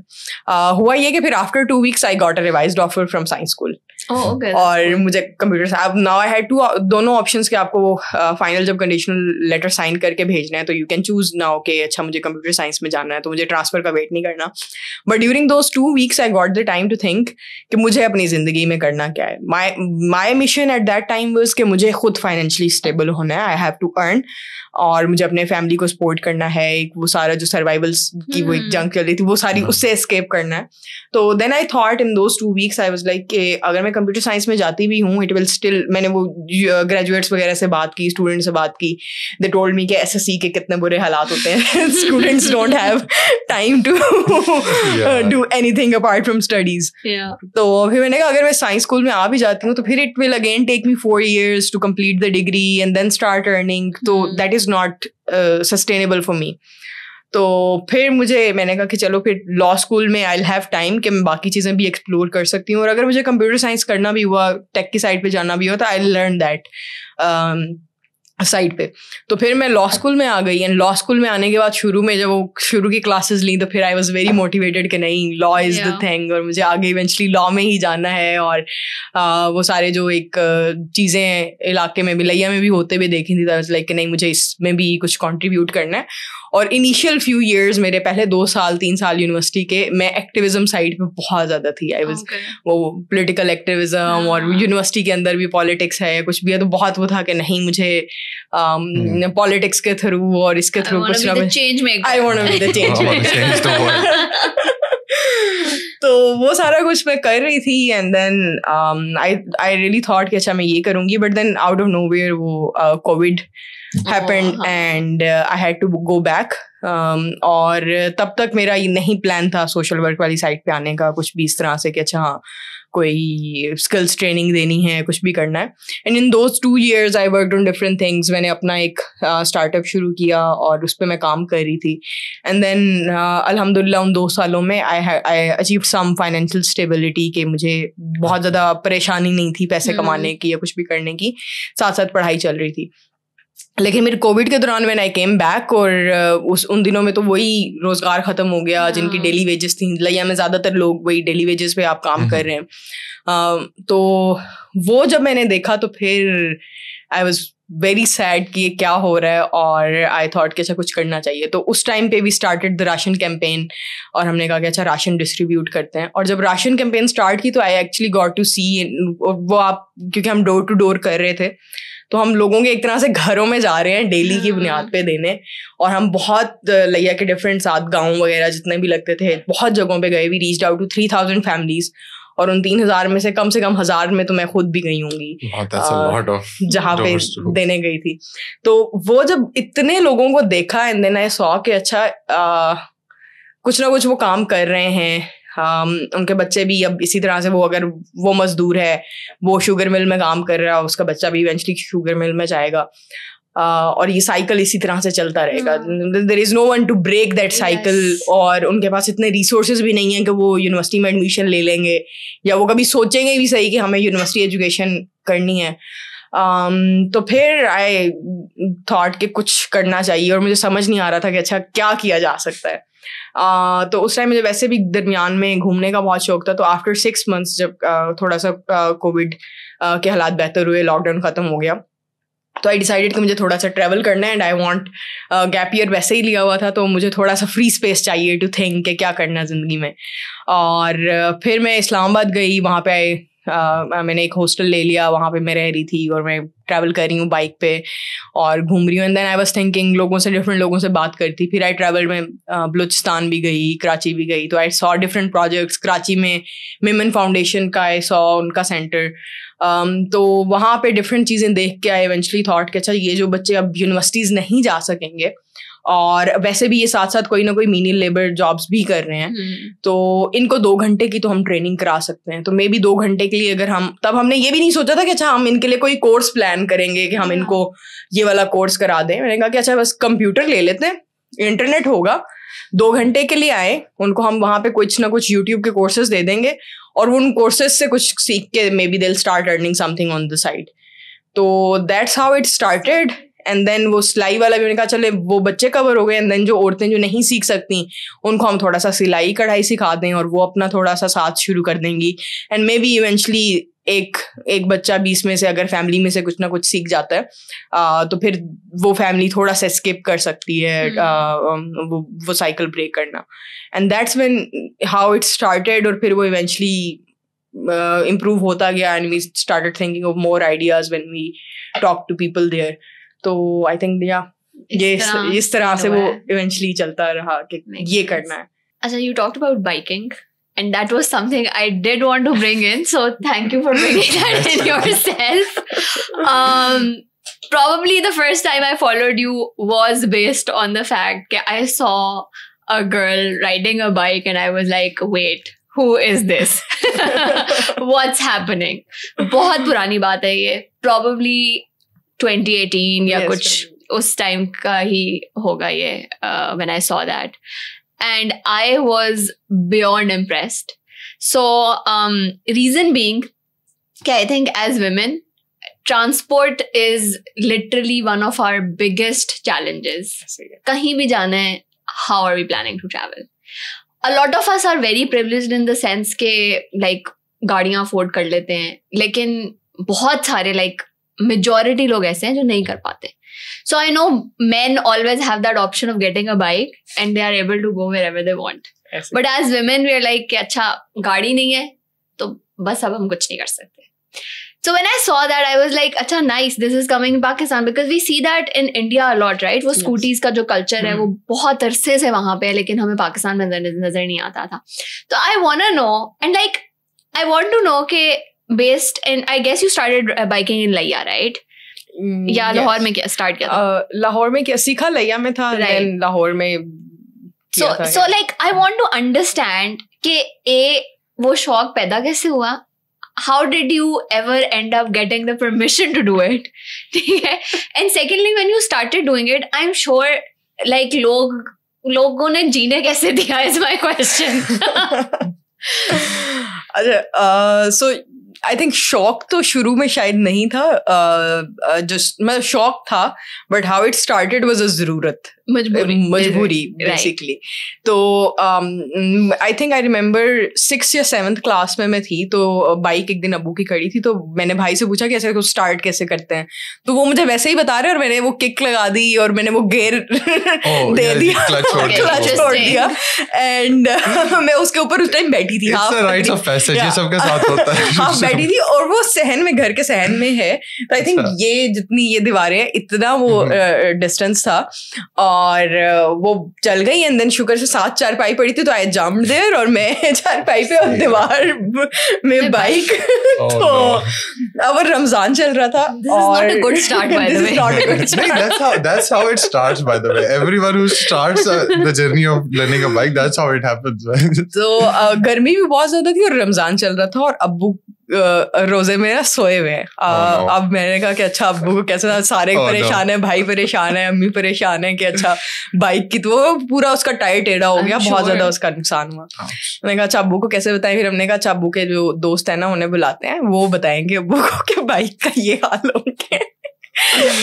हुआ ये कि फिर after two weeks I got a revise offer from science school और मुझे कंप्यूटर अब नाउ आई हैड टू दोनों ऑप्शन के आपको फाइनल जब कंडीशनल लेटर साइन करके भेजना है तो यू कैन चूज नाउ के अच्छा मुझे कंप्यूटर साइंस में जाना है तो मुझे ट्रांसफर का वेट नहीं करना but during those two weeks I got the time to think कि मुझे अपनी जिंदगी में करना क्या है my my mission at that time was कि मुझे खुद फाइनेंशियली स्टेबल होना है आई हैव टू अर्न और मुझे अपने फैमिली को सपोर्ट करना है वो सारा जो सर्वाइवल्स की वो एक जंग हम्म। चल रही थी वो सारी हाँ। उससे एस्केप करना है तो then I thought in those two weeks I was like कि अगर मैं कंप्यूटर साइंस में जाती भी हूँ इट विल स्टिल मैंने वो ग्रेजुएट्स वगैरह से बात की स्टूडेंट से बात की दे टोल्ड मी के एस के कितने बुरे हालात होते हैं students don't have time to do anything apart from studies तो फिर मैंने कहा अगर मैं साइंस स्कूल में आ भी जाती हूँ तो फिर it will again take me four years to complete the degree and then start earning तो that hmm. Is is not sustainable for me तो फिर मुझे मैंने कहा कि चलो फिर लॉ स्कूल में आई हैव टाइम कि मैं बाकी चीज़ें भी एक्सप्लोर कर सकती हूँ और अगर मुझे कंप्यूटर साइंस करना भी हुआ टेक की साइड पे जाना भी हुआ तो आई लर्न दैट साइड पे तो फिर मैं लॉ स्कूल में आ गई एंड लॉ स्कूल में आने के बाद शुरू में जब वो शुरू की क्लासेस ली तो फिर आई वाज वेरी मोटिवेटेड कि नहीं लॉ इज़ द थिंग और मुझे आगे इवेंचुअली लॉ में ही जाना है और आ, वो सारे जो एक चीज़ें इलाके में भी लैया में भी होते हुए देखी थी लाइक तो कि नहीं मुझे इसमें भी कुछ कॉन्ट्रीब्यूट करना है और इनिशियल फ्यू ईयर्स मेरे पहले दो साल तीन साल यूनिवर्सिटी के मैं एक्टिविज्म साइड पर बहुत ज़्यादा थी आई वॉज okay. वो पोलिटिकल एक्टिविज़म और यूनिवर्सिटी हाँ। के अंदर भी पॉलिटिक्स है कुछ भी है तो बहुत वो था कि नहीं मुझे पॉलिटिक्स um, hmm. के थ्रू और इसके थ्रू कुछ I want be the change तो वो सारा कुछ मैं कर रही थी and then I I really thought कि अच्छा मैं ये करूंगी but then out of nowhere वो Covid happened and I had to go back और तब तक मेरा ये नहीं प्लान था सोशल वर्क वाली साइड पे आने का कुछ भी इस तरह से कि अच्छा हाँ कोई स्किल्स ट्रेनिंग देनी है कुछ भी करना है and in those two years I work on different things मैंने अपना एक स्टार्टअप uh, शुरू किया और उस पर मैं काम कर रही थी एंड देन अलहमदिल्ला उन दो सालों में I I achieve some financial stability के मुझे बहुत ज़्यादा परेशानी नहीं थी पैसे hmm. कमाने की या कुछ भी करने की साथ साथ पढ़ाई चल रही थी लेकिन मेरे कोविड के दौरान मैंने आई केम बैक और उस उन दिनों में तो वही रोज़गार ख़त्म हो गया जिनकी डेली हाँ। वेजेस थी लिया में ज़्यादातर लोग वही डेली वेजेस पे आप काम कर हम्म। रहे हैं तो वो जब मैंने देखा तो फिर आई वॉज वेरी सैड कि ये क्या हो रहा है और आई थॉट कि अच्छा कुछ करना चाहिए तो उस टाइम पे भी स्टार्टेड द राशन कैंपेन और हमने कहा कि अच्छा राशन डिस्ट्रीब्यूट करते हैं और जब राशन कैंपेन स्टार्ट की तो I actually got to see वो आप क्योंकि हम डोर टू डोर कर रहे थे तो हम लोगों के एक तरह से घरों में जा रहे हैं डेली की हाँ। बुनियाद पे देने और हम बहुत लैया के डिफरेंट सात गाँव वगैरह जितने भी लगते थे बहुत जगहों पर गए भी reach out to three thousand families और उन तीन हजार में से कम से कम हजार में तो मैं खुद भी गई होंगी जहां पे देने गई थी तो वो जब इतने लोगों को देखा एंड देन आई सॉ कि अच्छा आ, कुछ ना कुछ वो काम कर रहे हैं Um, उनके बच्चे भी अब इसी तरह से वो अगर वो मजदूर है वो शुगर मिल में काम कर रहा है उसका बच्चा भी इवेंचुअली शुगर मिल में जाएगा Uh, और ये साइकिल इसी तरह से चलता रहेगा there is no one to break that cycle और उनके पास इतने रिसोर्सेज भी नहीं है कि वो यूनिवर्सिटी में एडमिशन ले लेंगे या वो कभी सोचेंगे भी सही कि हमें यूनिवर्सिटी एजुकेशन करनी है um, तो फिर आई थॉट कि कुछ करना चाहिए और मुझे समझ नहीं आ रहा था कि अच्छा क्या किया जा सकता है तो उस टाइम मुझे वैसे भी दरमियान में घूमने का बहुत शौक था तो आफ्टर सिक्स मंथ्स जब थोड़ा सा कोविड के हालात बेहतर हुए लॉकडाउन ख़त्म हो गया तो आई डिसाइडेड कि मुझे थोड़ा सा ट्रैवल करना है and I want gap year वैसे ही लिया हुआ था तो मुझे थोड़ा सा फ्री स्पेस चाहिए टू थिंक के क्या करना है ज़िंदगी में और फिर मैं इस्लामाबाद गई वहाँ पे आई Uh, मैंने एक हॉस्टल ले लिया वहाँ पे मैं रह रही थी और मैं ट्रैवल कर रही हूँ बाइक पे और घूम रही हूँ and then I was thinking लोगों से डिफरेंट लोगों से बात करती फिर आई ट्रैवल में बलूचिस्तान भी गई कराची भी गई तो I saw different projects Karachi में मेमन फाउंडेशन का आई सॉ उनका सेंटर um, तो वहाँ पे डिफरेंट चीज़ें देख के आई इवेंचुअली थाट कि अच्छा ये जो बच्चे अब यूनिवर्सिटीज़ नहीं जा सकेंगे और वैसे भी ये साथ साथ कोई ना कोई मीनी लेबर जॉब्स भी कर रहे हैं हम्म। तो इनको दो घंटे की तो हम ट्रेनिंग करा सकते हैं तो मे बी दो घंटे के लिए अगर हम तब हमने ये भी नहीं सोचा था कि अच्छा हम इनके लिए कोई कोर्स प्लान करेंगे कि हम हाँ। इनको ये वाला कोर्स करा दें मैंने कहा कि अच्छा बस कंप्यूटर ले लेते हैं इंटरनेट होगा दो घंटे के लिए आए उनको हम वहाँ पे कुछ ना कुछ यूट्यूब के कोर्सेज दे देंगे और उन कोर्सेज से कुछ सीख के maybe they start earning something on the side तो that's how it started and then वो सिलाई वाला भी उन्होंने कहा चले वो बच्चे कवर हो गए एंड देन जो औरतें जो नहीं सीख सकती उनको हम थोड़ा सा सिलाई कढ़ाई सिखा दें और वो अपना थोड़ा सा साथ शुरू कर देंगी एंड मे बी इवेंचुअली एक एक बच्चा बीस में से अगर फैमिली में से कुछ ना कुछ सीख जाता है आ, तो फिर वो फैमिली थोड़ा सा स्किप कर सकती है mm. आ, um, वो वो साइकिल ब्रेक करना and that's when how it started और फिर वो इवेंचुअली इम्प्रूव होता गया and we started thinking of more ideas when we talk to people there तो आई थिंक या ये इस तरह से वो इवेंचुअली चलता रहा कि ये करना है अच्छा you talked about biking and that was something I did want to bring in. So thank you for bringing that in yourself. Um, probably the first time I followed you was based on the fact that I saw a girl riding a bike, and I was like, wait. Who is this? What's happening? Probably 2018 या yes, कुछ उस time का ही होगा ये when I saw that and I was beyond impressed so reason being कि I think as women transport is literally one of our biggest challenges कहीं भी जाना है how are we planning to travel a lot of us are very privilege in the sense के like गाड़ियाँ afford कर लेते हैं लेकिन बहुत सारे लाइक like, मेजोरिटी लोग ऐसे हैं जो नहीं कर पाते so I know men always have that option of getting a bike and they are able to go wherever they want but as women we are like अच्छा गाड़ी नहीं है तो बस अब हम कुछ नहीं कर सकते So when I saw that, I was like, अच्छा nice. This is coming in Pakistan because we see that in India a lot, right? वो yes. का जो culture mm. है hmm. वो बहुत अरसे से वहाँ पे है लेकिन हमें पाकिस्तान में नजर नहीं आता था तो I want know and like I want to know के based in i guess you started uh, biking in laya right या mm, लाहौर में क्या स्टार्ट किया था लाहौर uh, में क्या सीखा लिया में था देन लाहौर में so so like I want to understand कि ए वो शौक पैदा कैसे हुआ how did you ever end up getting the permission to do it ठीक है and secondly when you started doing it I am sure like लोग लोगों ने जीने कैसे दिया इज माई क्वेश्चन अच्छा सो uh, आई थिंक शौक तो शुरू में शायद नहीं था जस्ट मतलब शौक था but how it started was a जरूरत मजबूरी बेसिकली तो I think I remember six या सेवन्थ क्लास में मैं थी तो बाइक एक दिन अबू की खड़ी थी तो मैंने भाई से पूछा कि ऐसे स्टार्ट कैसे करते हैं तो वो मुझे वैसे ही बता रहे और मैंने वो किक लगा दी और मैंने वो गेयर oh, दे दिया क्लच छोड़ दिया एंड uh, मैं उसके ऊपर उस टाइम बैठी थी हाँ बैठी थी और वो सहन में घर के सहन में है तो आई थिंक अच्छा। ये जितनी ये दीवारें इतना वो डिस्टेंस हम्म। था और वो चल गई एंड देन शुक्र से सात चार पाई पड़ी थी तो आई जम्प देर और मैं चार पाई पे और दीवार में बाइक oh, तो अब रमजान चल रहा था और good start by the way that's how that's how it starts by the way everyone who starts the journey of learning a bike that's how it happens तो गर्मी भी बहुत ज्यादा थी और रमजान चल रहा था और अब्बू रोजे मेरा सोए हुए हैं oh, अब मैंने कहा कि अच्छा अब कैसे सारे oh, परेशान no. है भाई परेशान है अम्मी परेशान है कि अच्छा बाइक की तो पूरा उसका टायर टेढ़ा हो गया बहुत ज्यादा उसका नुकसान हुआ oh. मैंने कहा अच्छा अबू को कैसे बताएं फिर हमने कहा अच्छा अबू के जो दोस्त है ना उन्हें बुलाते हैं वो बताएंगे अबू को कि बाइक का ये हाल हो गया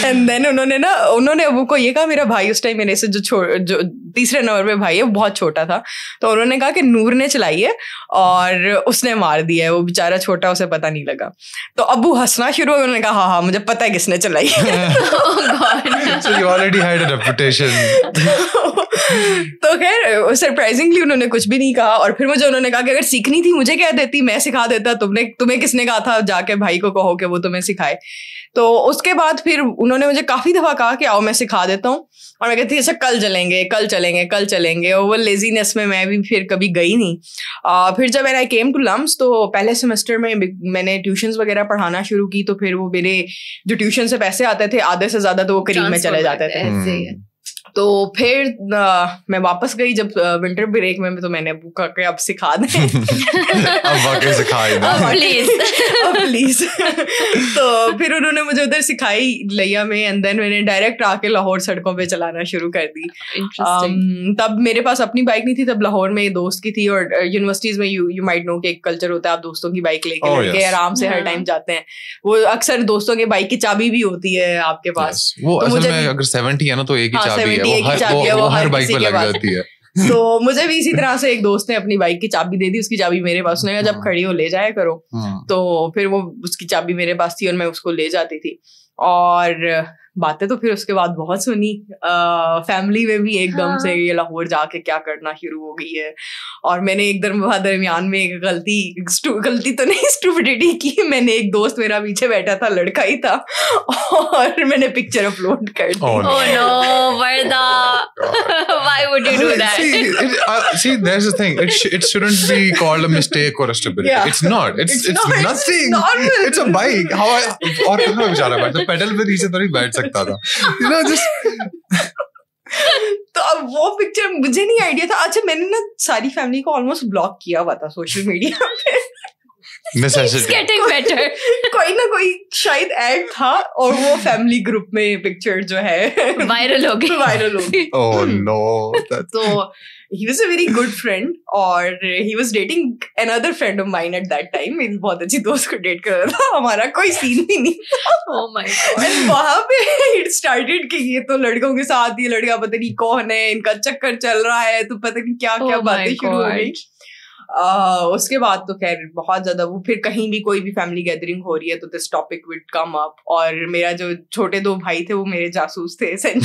एंड देन उन्होंने ना उन्होंने अबू को ये कहा मेरा भाई उस टाइम मेरे से जो जो तीसरे नंबर पे भाई है बहुत छोटा था तो उन्होंने कहा कि नूर ने चलाई है और उसने मार दिया है वो बेचारा छोटा उसे पता नहीं लगा तो अबू हंसना शुरू हुआ उन्होंने कहा हाँ हाँ मुझे पता है किसने चलाई तो खैर सरप्राइजिंगली उन्होंने कुछ भी नहीं कहा और फिर मुझे उन्होंने कहा कि अगर सीखनी थी मुझे कह देती मैं सिखा देता तुमने तुम्हें किसने कहा था जाके भाई को कहो कि वो तुम्हें सिखाए तो उसके बाद फिर उन्होंने मुझे काफी दफा कहा कि आओ मैं सिखा देता हूँ और मैं कहती अच्छा कल चलेंगे कल चलेंगे कल चलेंगे और वो लेजीनेस में मैं भी फिर कभी गई नहीं आ, फिर जब मैंने आई केम टू लम्स तो पहले सेमेस्टर में मैंने ट्यूशन वगैरह पढ़ाना शुरू की तो फिर वो मेरे जो ट्यूशन से पैसे आते थे आधे से ज्यादा तो वो करीब में चले जाते थे तो फिर मैं वापस गई जब विंटर ब्रेक में तो मैंने अबू का अब सिखा दें अब प्लीज प्लीज तो फिर उन्होंने मुझे उधर सिखाई लिया में एंड देन मैंने डायरेक्ट आके लाहौर सड़कों पे चलाना शुरू कर दी तब मेरे पास अपनी बाइक नहीं थी तब लाहौर में दोस्त की थी और यूनिवर्सिटीज में यू यू माइट नो के एक कल्चर होता है आप दोस्तों की बाइक लेके oh, लेके आराम से हर टाइम हाँ। जाते हैं वो अक्सर दोस्तों के बाइक की चाबी भी होती है आपके पास वो तो मुझे अगर सेवेंटी है ना तो एक ही हाँ, चाबी है वो हर वो हर बाइक पे लग जाती है तो मुझे भी इसी तरह से एक दोस्त ने अपनी बाइक की चाबी दे दी उसकी चाबी मेरे पास उसने जब हाँ। खड़ी हो ले जाया करो हाँ। तो फिर वो उसकी चाबी मेरे पास थी और मैं उसको ले जाती थी और बातें तो फिर उसके बाद बहुत सुनी फैमिली में भी एकदम हाँ। से ये लाहौर जाके क्या करना शुरू हो गई है और मैंने एक दरमियान में एक गलती गलती तो नहीं स्टूपिडिटी की मैंने एक दोस्त मेरा पीछे बैठा था लड़का ही था और मैंने पिक्चर अपलोड कर दी oh oh, no oh, Warda why would you do that see there is a thing it it shouldn't be called a mistake और a stupidity it's not it's it's nothing it's a bike how और कहां pedal पे नीचे तो नहीं बैठ सकता था you know, just... तो अब वो पिक्चर मुझे नहीं आइडिया था अच्छा मैंने ना सारी फैमिली को ऑलमोस्ट ब्लॉक किया हुआ था सोशल मीडिया पे कोई ना कोई शायद ऐड था और वो फैमिली ग्रुप में पिक्चर जो है वायरल हो गई वायरल हो गई नो oh, तो he was a very good friend और he was dating another friend of mine at that time मेरी बहुत अच्छी दोस्त को date कर रहा था हमारा कोई scene ही नहीं oh my god and वहाँ पे it started कि ये तो लड़कों के साथ ये लड़का पता नहीं कौन है इनका चक्कर चल रहा है तो पता नहीं क्या क्या oh बातें शुरू हो गई आ, उसके बाद तो खैर बहुत ज्यादा वो फिर कहीं भी कोई भी फैमिली गैदरिंग हो रही है तो this topic would come up और मेरा जो छोटे दो भाई थे वो मेरे जासूस थे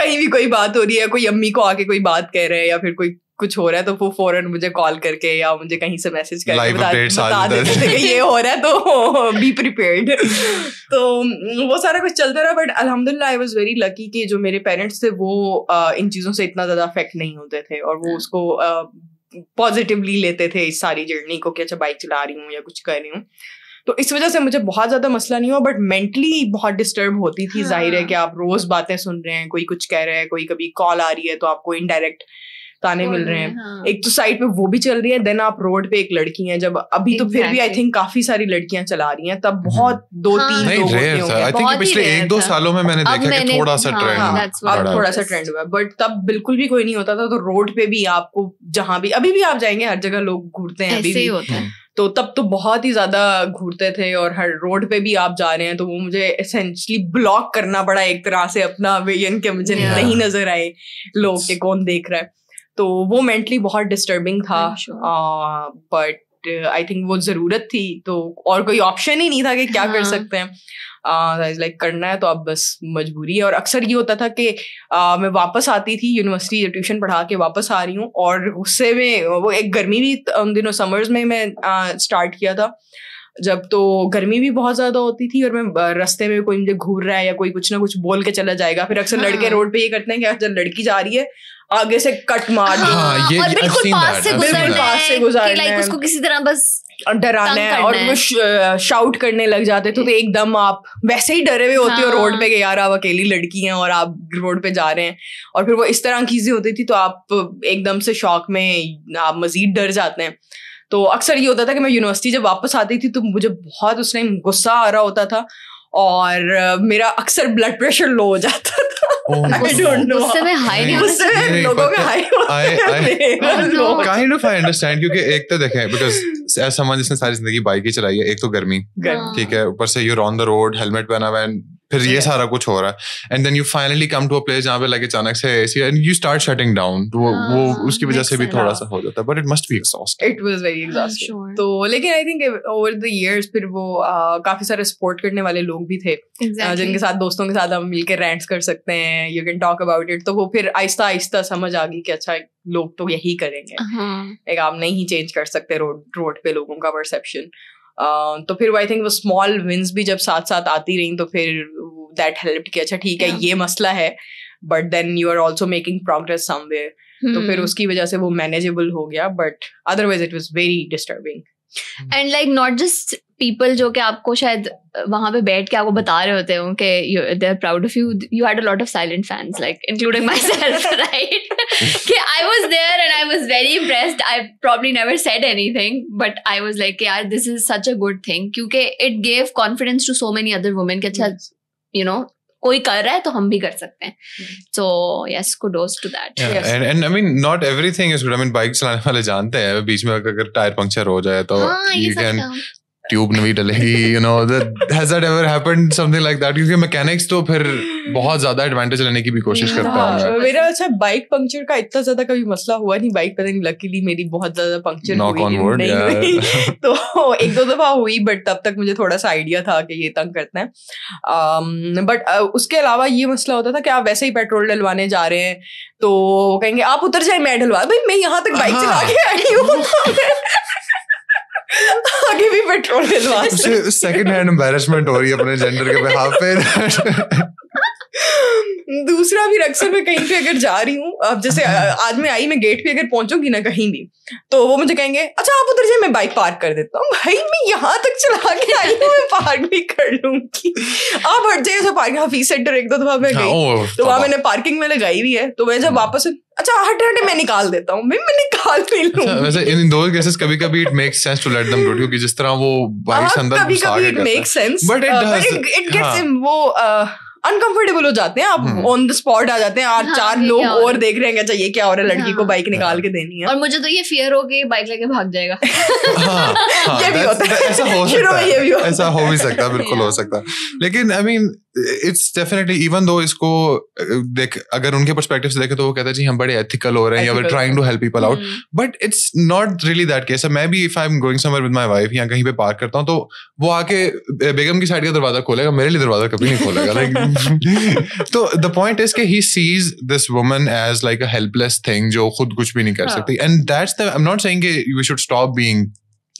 कहीं भी कोई बात हो रही है कोई अम्मी को आके कोई बात कह रहे हैं या फिर कोई कुछ हो रहा है तो वो फौरन मुझे कॉल करके या मुझे कहीं से मैसेज करके बता, बता देते थे कि ये हो रहा है तो बी प्रिपेयर्ड तो वो सारा कुछ चलता रहा बट अल्हम्दुलिल्लाह आई वाज वेरी लकी कि जो मेरे पेरेंट्स थे वो आ, इन चीज़ों से इतना ज़्यादा अफेक्ट नहीं होते थे और वो हाँ। उसको पॉजिटिवली लेते थे इस सारी जर्नी को कि अच्छा बाइक चला रही हूँ या कुछ कर रही हूँ तो इस वजह से मुझे बहुत ज्यादा मसला नहीं हुआ बट मेंटली बहुत डिस्टर्ब होती थी हाँ। जाहिर है हाँ। कि आप रोज बातें सुन रहे हैं कोई कुछ कह रहा है कोई कभी कॉल आ रही है तो आपको इनडायरेक्ट ताने मिल रहे हैं हाँ। एक तो साइड पे वो भी चल रही है देन आप रोड पे एक लड़की है जब अभी तो फिर भी आई थिंक काफी सारी लड़कियां चला रही हैं तब हम्म। बहुत दो हाँ। तीन पिछले एक दो सालों में मैंने देखा कि थोड़ा सा ट्रेंड हाँ, अब थोड़ा सा ट्रेंड हुआ बट तब बिल्कुल भी कोई नहीं होता था तो रोड पे भी आपको जहाँ भी अभी भी आप जाएंगे हर जगह लोग घूरते हैं अभी भी हम्म। तो तब तो बहुत ही ज्यादा घूरते थे और हर रोड पे भी आप जा रहे हैं तो वो मुझे एसेंशली ब्लॉक करना पड़ा एक तरह से अपना वेयन के मुझे yeah. नहीं नजर आए लोग के कौन देख रहा है तो वो मेंटली बहुत डिस्टर्बिंग था बट आई थिंक वो ज़रूरत थी तो और कोई ऑप्शन ही नहीं था कि क्या हाँ. कर सकते हैं लाइक uh, like, करना है तो अब बस मजबूरी है और अक्सर ये होता था कि uh, मैं वापस आती थी यूनिवर्सिटी ट्यूशन पढ़ा के वापस आ रही हूँ और उससे में वो एक गर्मी भी उन दिनों समर्स में मैं स्टार्ट uh, किया था जब तो गर्मी भी बहुत ज्यादा होती थी और मैं रास्ते में कोई मुझे घूर रहा है या कोई कुछ ना कुछ बोल के चला जाएगा फिर अक्सर लड़के हाँ। रोड पे ये करते हैं कि जब लड़की जा रही है आगे से कट मार हाँ, ये, बिल्कुल पास से गुजरना लाइक उसको किसी तरह बस डराना है और वो शाउट करने लग जाते तो, तो एकदम आप वैसे ही डरे हुए होते हाँ। हो रोड पे कि यार आप अकेली लड़की हैं और आप रोड पे जा रहे हैं और फिर वो इस तरह की चीजें होती थी तो आप एकदम से शौक में आप मजीद डर जाते हैं तो अक्सर ये होता था कि मैं यूनिवर्सिटी जब वापस आती थी तो मुझे बहुत उस टाइम गुस्सा आ रहा होता था और मेरा अक्सर ब्लड प्रेशर लो हो जाता था Oh, एक तो देखें बिकॉज जिसने सारी जिंदगी बाइक ही चलाई है एक तो गर्मी हाँ। ठीक है ऊपर से you're on the road helmet पहना हुआ फिर ये सारा कुछ हो रहा है and then you finally come to a place जहां पे लाइक अचानक से AC and you start shutting down तो वो हाँ, उसकी वजह से भी थोड़ा सा हो जाता है but it must be exhausting it was very exhausting तो लेकिन I think over the years फिर वो काफी सारे सपोर्ट करने वाले लोग भी थे जिनके साथ दोस्तों के साथ हम मिलकर रैंट्स कर सकते हैं you can talk about it तो वो फिर आहिस्ता आहिस्ता समझ आ गई कि अच्छा लोग तो यही करेंगे हाँ। एक आप नहीं चेंज कर सकते रोड रोड पे लोगों का परसेप्शन तो फिर आई थिंक वो स्मॉल विन्स भी जब साथ साथ आती रही तो फिर दैट हेल्प कि अच्छा ठीक है ये मसला है but then you are also making progress somewhere तो फिर hmm. उसकी वजह से वो मैनेजेबल हो गया but otherwise it was very disturbing and like not just people जो कि आपको शायद वहां पे बैठ के आपको बता रहे होते हो कि they are proud of you you had a lot of silent fans like including myself right कि I was there and I was very impressed I probably never said anything but I was like यार this is such a good thing क्योंकि it gave confidence to so many other women के अच्छा you know कोई कर रहा है तो हम भी कर सकते हैं so yes those too that and and I mean not everything is good I mean bike चलाने वाले जानते हैं बीच में अगर टायर पंक्चर हो जाए तो हाँ, यू कैन ट्यूब नहीं डलेगी you know has that ever happened something like that क्योंकि मैकेनिक्स तो फिर बहुत ज्यादा एडवांटेज लेने की भी कोशिश करता हूं मेरा अच्छा बाइक पंक्चर का इतना ज्यादा कभी मसला हुआ नहीं बाइक पता नहीं लकीली मेरी बहुत ज्यादा पंक्चर हुई word, नहीं yeah. हुई तो एक दो दफा हुई बट तब तक मुझे थोड़ा सा आइडिया था कि ये तंग करते हैं बट उसके अलावा ये मसला होता था कि आप वैसे ही पेट्रोल डलवाने जा रहे हैं तो कहेंगे आप उतर जाए मैं डलवा भाई मैं यहाँ तक बाइक हाँ। चला के आई हूँ आगे भी पेट्रोल डलवा सेकंड हैंड एम्बेरसमेंट हो रही है अपने जेंडर के बिहाफ पे दूसरा भी अक्सर मैं कहीं पे अगर जा रही हूँ अब जैसे आज मैं आई मैं गेट पे अगर पहुंचूंगी ना कहीं भी तो वो मुझे कहेंगे अच्छा आप उधर जाए मैं बाइक पार्क कर देता हूँ भाई मैं यहाँ तक चला के आई हूँ मैं पार्क भी कर लूंगी आप हट जाइए तो पार्किंग हफीज सेंटर एक दो दफा मैं हाँ, गई तो वहां मैंने पार्किंग में लगाई हुई है तो मैं जब हाँ। वापस अच्छा हट हटे मैं निकाल देता हूँ मैं निकाल नहीं अच्छा, लूंगा वैसे इन दोस केसेस कभी कभी it makes sense to let them do क्योंकि जिस तरह वो बाइक हाँ, अंदर घुसा के करते हैं but it does it gets वो अनकंफर्टेबल हो जाते हैं आप ऑन द स्पॉट आ जाते हैं आज हाँ, चार लोग और देख रहे हैं अच्छा ये क्या हो रहा है लड़की को बाइक हाँ। निकाल के हाँ। देनी है और मुझे तो ये फियर हो कि बाइक लेके भाग जाएगा हाँ, ये भी होता है ऐसा हो सकता है ऐसा हो भी सकता है बिल्कुल हो सकता है लेकिन I mean it's definitely even though इसको देख अगर उनके परस्पेक्टिव से देखे तो वो कहता है जी हम बड़े एथिकल हो रहे हैं या trying to help people out but it's not really that case मैं भी if I am going somewhere with my wife या कहीं पे पार्क करता हूँ तो वो आके बेगम की साइड का दरवाजा खोलेगा मेरे लिए दरवाजा कभी नहीं खोलेगा लाइक तो द पॉइंट इज के he sees this woman as like a helpless thing जो खुद कुछ भी नहीं कर हाँ। सकती and that's the I am not saying we should stop being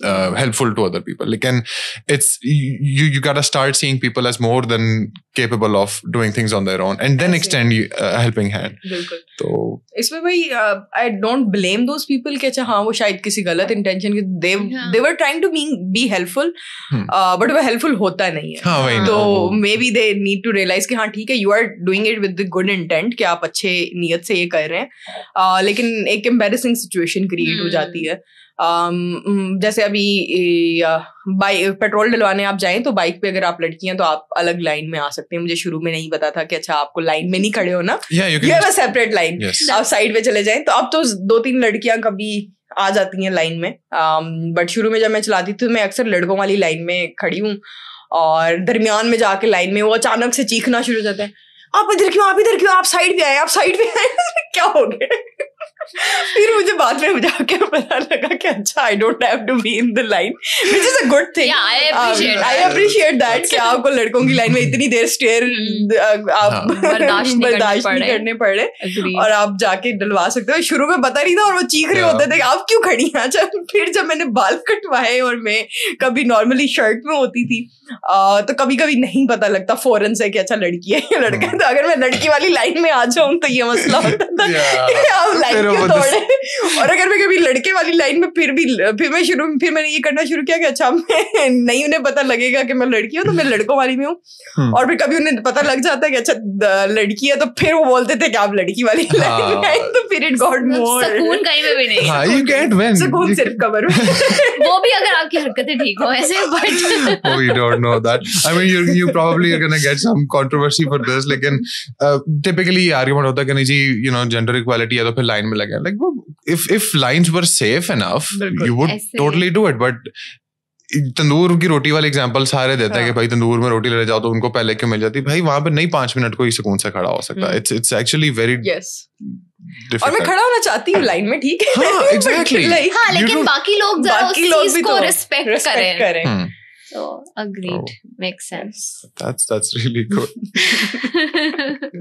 uh, helpful to other people like and it's you you gotta start seeing people as more than capable of doing things on their own and then extend uh, a helping hand तो इसमें भाई I don't blame those people कि अच्छा हाँ वो शायद किसी गलत इंटेंशन के they they were trying to mean be helpful but वो हेल्पफुल होता नहीं है हाँ, तो maybe they need to realize कि हाँ ठीक है you are doing it with good intent कि आप अच्छे नीयत से ये कर रहे हैं uh, लेकिन एक एम्बेरसिंग सिचुएशन क्रिएट हो hmm. जाती है Um, mm, जैसे अभी बाइक पेट्रोल डलवाने आप जाएं तो बाइक पे अगर आप लड़की हैं तो आप अलग लाइन में आ सकते हैं मुझे शुरू में नहीं पता था कि अच्छा आपको लाइन में नहीं खड़े होना यू अ सेपरेट लाइन आप साइड पे चले जाएं तो अब तो दो तीन लड़कियां कभी आ जाती हैं लाइन में बट um, शुरू में जब मैं चलाती थी तो मैं अक्सर लड़कों वाली लाइन में खड़ी हूँ और दरमियान में जाके लाइन में वो अचानक से चीखना शुरू हो जाता है आप इधर क्यों आप इधर क्यों आप साइड पे आए आप साइड पे आए क्या हो गया फिर मुझे बाद में के पता लगा कि अच्छा I don't have to be in the line which is a good thing I appreciate that कि आपको लड़कों की लाइन में इतनी देर स्टेयर hmm. uh, आप हाँ. बर्दाश्त नहीं करने पड़े और आप जाके डलवा सकते हो शुरू में पता नहीं था और वो चीख रहे होते थे आप क्यों खड़ी हैं जब अच्छा, फिर जब मैंने बाल कटवाए और मैं कभी नॉर्मली शर्ट में होती थी तो कभी कभी नहीं पता लगता फौरन से कि अच्छा लड़की है या लड़का है hmm. तो अगर मैं लड़की वाली लाइन में आ जाऊं तो ये मसला होता था आप लाइन और अगर मैं कभी लड़के वाली लाइन में फिर भी फिर मैं शुरू फिर मैंने ये करना शुरू किया कि अच्छा मैं नहीं उन्हें पता लगेगा कि मैं लड़की हूँ तो मैं लड़कों वाली में हूँ हम्म। और फिर कभी उन्हें पता लग जाता है कि अच्छा लड़की है तो फिर वो बोलते थे कि आप लड़की वाली हाँ। लाइन में तो फिर इट गॉट मोर कहीं पे भी नहीं यू हाँ, सिर्फ वो भी अगर आपकी हरकतें ठीक हो ऐसे but we don't know that I mean you you probably are gonna get some controversy for this लेकिन टिपिकली uh, आर्गुमेंट होता है कि नहीं जी यू नो जेंडर इक्वालिटी है तो फिर लाइन में लगे गया like if if lines were safe enough you would totally do it but तंदूर की रोटी वाले एग्जाम्पल सारे देते हैं कि हाँ। भाई तंदूर में रोटी ले जाओ तो उनको पहले क्यों मिल जाती भाई वहां पर नहीं पांच मिनट को ही सुकून से खड़ा हो सकता it's it's actually very yes और मैं खड़ा होना चाहती हूँ लाइन में ठीक है हाँ, exactly. हाँ, लेकिन बाकी लोग बाकी लोग भी तो रिस्पेक्ट करें हम्म। So agreed. Oh. Makes sense. That's that's really good.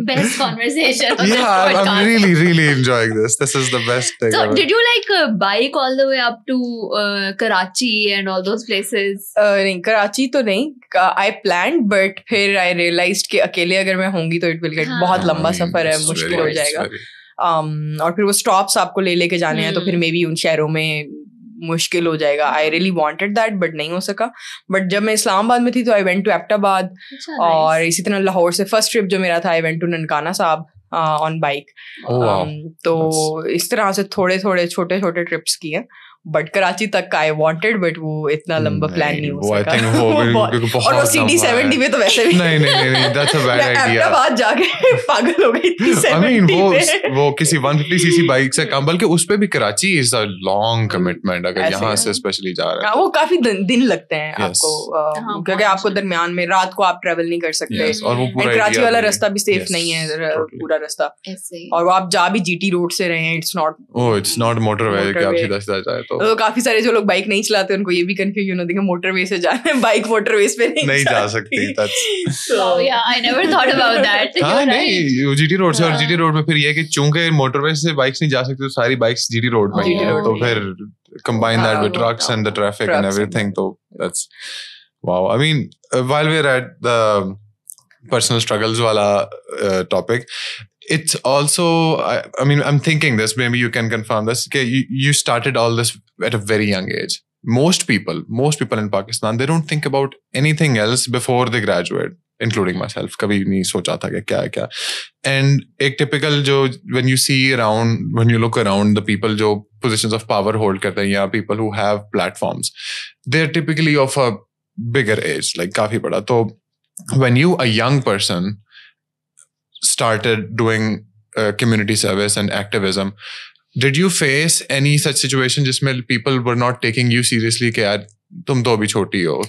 best conversation. yeah, I'm, I'm, really really enjoying this. This is the best thing. So, ever. did you like uh, bike all the way up to uh, Karachi and all those places? Uh, no, Karachi, to no. I planned, but फिर I realized कि अकेले अगर मैं होंगी तो it will get हाँ. बहुत लंबा सफर है मुश्किल हो जाएगा. Um, और फिर वो स्टॉप्स आपको ले लेके जाने हैं तो फिर मे बी उन शहरों में मुश्किल हो जाएगा I really wanted that but नहीं हो सका बट जब मैं इस्लामाबाद में थी तो आई वेंट टू एप्टाबाद और इसी तरह लाहौर से फर्स्ट ट्रिप जो मेरा था आई went to Nankana Sahib on uh, bike oh, um, तो इस तरह से थोड़े थोड़े छोटे छोटे ट्रिप्स किए बट कराची तक का आई वांटेड बट वो इतना hmm, लंबा प्लान नहीं हो सका आई थिंक वो और वो सीडी 70 में तो वैसे भी नहीं नहीं नहीं that's a bad idea Ahmedabad जाके पागल हो गई थी 70 आई मीन वो वो किसी 150 सीसी बाइक से काम बल्कि उस पे भी Karachi is a long commitment अगर यहां से स्पेशली जा रहा है हाँ, वो काफी दिन लगते हैं आपको हाँ, क्योंकि आपको अच्छा। दरमियान में रात को आप ट्रैवल नहीं कर सकते और वो पूरा कराची वाला रास्ता भी सेफ नहीं है पूरा रास्ता और आप जा भी जीटी रोड से रहे हैं it's not oh it's not motorway आप सीधा सीधा जाए तो तो, तो काफी सारे जो लोग बाइक नहीं चलाते उनको ये भी कंफ्यूजन होती है मोटरवे से जाना है बाइक मोटरवे पे नहीं, नहीं जा सकती सो या I never thought about that हां नहीं जीटी रोड से और जीटी रोड में फिर ये है कि चूंकि मोटरवे से बाइक्स नहीं जा सकते तो सारी बाइक्स जीटी रोड में ही तो फिर combine that हाँ, with trucks हाँ, and the traffic and everything though तो that's wow i mean uh, while we're at the personal struggles wala uh, topic it's also I, I, mean i'm thinking this maybe you can confirm this okay you, you started all this at a very young age most people most people in pakistan they don't think about anything else before they graduate including myself and a typical joe when you see around when you look around the people joe positions of power hold karte hain people who have platforms they're typically of a bigger age like kafi bada so when you a young person started doing uh, community service and activism did you face any such situation जिसमें people were not taking you seriously कि यार तुम तो अभी छोटी हो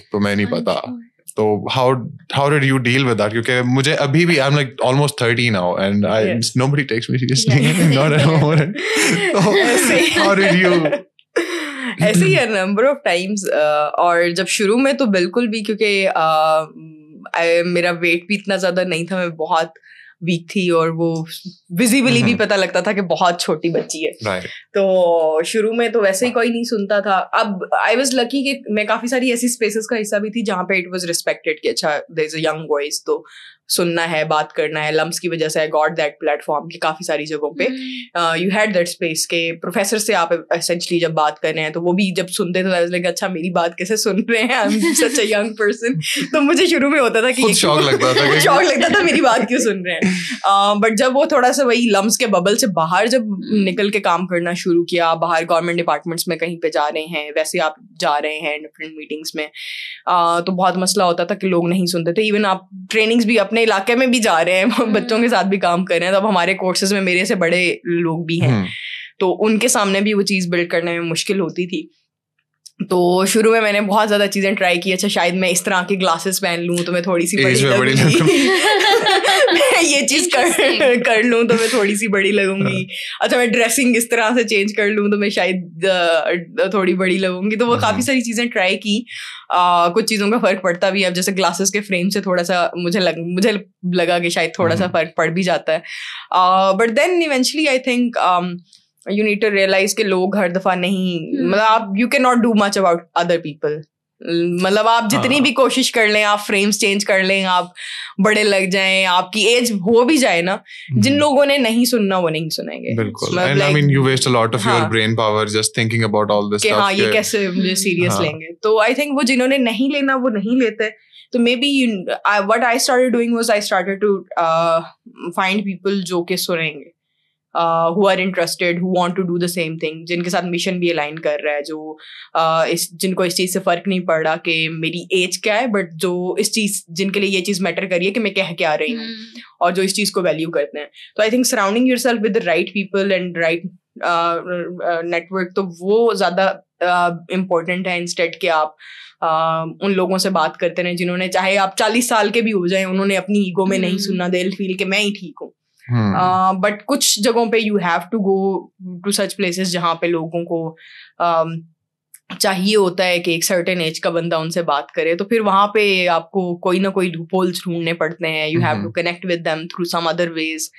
how how did you deal with that क्योंकि मुझे I'm like almost 30 now and I yes. nobody takes me seriously yes. not anymore so how did you ऐसे ही नंबर ऑफ टाइम्स और जब शुरू में तो बिल्कुल भी क्योंकि uh, I, मेरा वेट भी इतना ज्यादा नहीं था मैं बहुत uh, वीक थी और वो विजिबली भी हम्म। पता लगता था कि बहुत छोटी बच्ची है right. तो शुरू में तो वैसे ही कोई नहीं सुनता था अब आई वॉज लकी कि मैं काफ़ी सारी ऐसी स्पेसेस का हिस्सा भी थी जहाँ पे इट वॉज रिस्पेक्टेड कि अच्छा देर इज़ अंग वॉइस तो सुनना है बात करना है लम्स की वजह से आई गॉट दैट प्लेटफॉर्म की काफ़ी सारी जगहों पे यू हैड दैट स्पेस के प्रोफेसर से आप एसेंशली जब बात कर रहे हैं तो वो भी जब सुनते थे तो अच्छा मेरी बात कैसे सुन रहे हैं I am such a young person तो मुझे शुरू में होता था कि शौक लगता था शौक लगता था मेरी बात क्यों सुन रहे हैं बट uh, जब वो थोड़ा सा वही लम्स के बबल से बाहर जब निकल के काम करना शुरू किया बाहर गवर्नमेंट डिपार्टमेंट्स में कहीं पे जा रहे हैं वैसे आप जा रहे हैं डिफरेंट मीटिंग्स में uh, तो बहुत मसला होता था कि लोग नहीं सुनते थे इवन आप ट्रेनिंग्स भी अपने अपने इलाके में भी जा रहे हैं हम्म। बच्चों के साथ भी काम कर रहे हैं तो अब हमारे कोर्सेज में मेरे से बड़े लोग भी हैं हम्म। तो उनके सामने भी वो चीज़ बिल्ड करने में मुश्किल होती थी तो शुरू में मैंने बहुत ज़्यादा चीज़ें ट्राई की अच्छा शायद मैं इस तरह की ग्लासेस पहन लूँ तो मैं थोड़ी सी बड़ी लगूंगी मैं ये चीज़ कर कर लूँ तो मैं थोड़ी सी बड़ी लगूंगी हाँ। अच्छा मैं ड्रेसिंग इस तरह से चेंज कर लूँ तो मैं शायद थोड़ी बड़ी लगूंगी तो वो हाँ, काफ़ी हाँ। सारी चीज़ें ट्राई की कुछ चीज़ों का फ़र्क पड़ता भी है अब जैसे ग्लासेस के फ्रेम से थोड़ा सा मुझे लग मुझे लगा कि शायद थोड़ा सा फ़र्क पड़ भी जाता है but then eventually I think you need to realize के लोग हर दफा नहीं hmm. मतलब आप you can not do much about other people मतलब आप जितनी हाँ. भी कोशिश कर लें आप फ्रेम्स चेंज कर लें आप बड़े लग जाएं आपकी एज हो भी जाए ना hmm. जिन लोगों ने नहीं सुनना वो नहीं सुनेंगे बिल्कुल I mean you waste a lot of your brain power just thinking about all this stuff ये कैसे मुझे सीरियस hmm. हाँ. लेंगे तो आई थिंक वो जिन्होंने नहीं लेना वो नहीं लेते तो maybe what I started doing was I started to find people जो के सुनेंगे who are interested who want to do the same thing जिनके साथ मिशन भी अलाइन कर रहा है जो uh, इस जिनको इस चीज़ से फ़र्क नहीं पड़ रहा कि मेरी एज क्या है बट जो इस चीज़ जिनके लिए ये चीज़ मैटर रही है कि मैं कह क्या रही हूँ hmm. और जो इस चीज़ को वैल्यू करते हैं तो I think surrounding yourself with right people and right network तो वो ज़्यादा इम्पोर्टेंट uh, है इंस्टेड कि आप Uh, उन लोगों से बात करते रहे जिन्होंने चाहे आप चालीस साल के भी हो जाए उन्होंने अपनी ईगो में नहीं सुनना दिल फील कि मैं ही ठीक हूँ बट hmm. uh, कुछ जगहों पे you have to go to such places जहाँ पे लोगों को um, चाहिए होता है कि एक सर्टेन एज का बंदा उनसे बात करे तो फिर वहां पे आपको कोई ना कोई लूपोल्स ढूंढने पड़ते हैं you have to connect with them through some other ways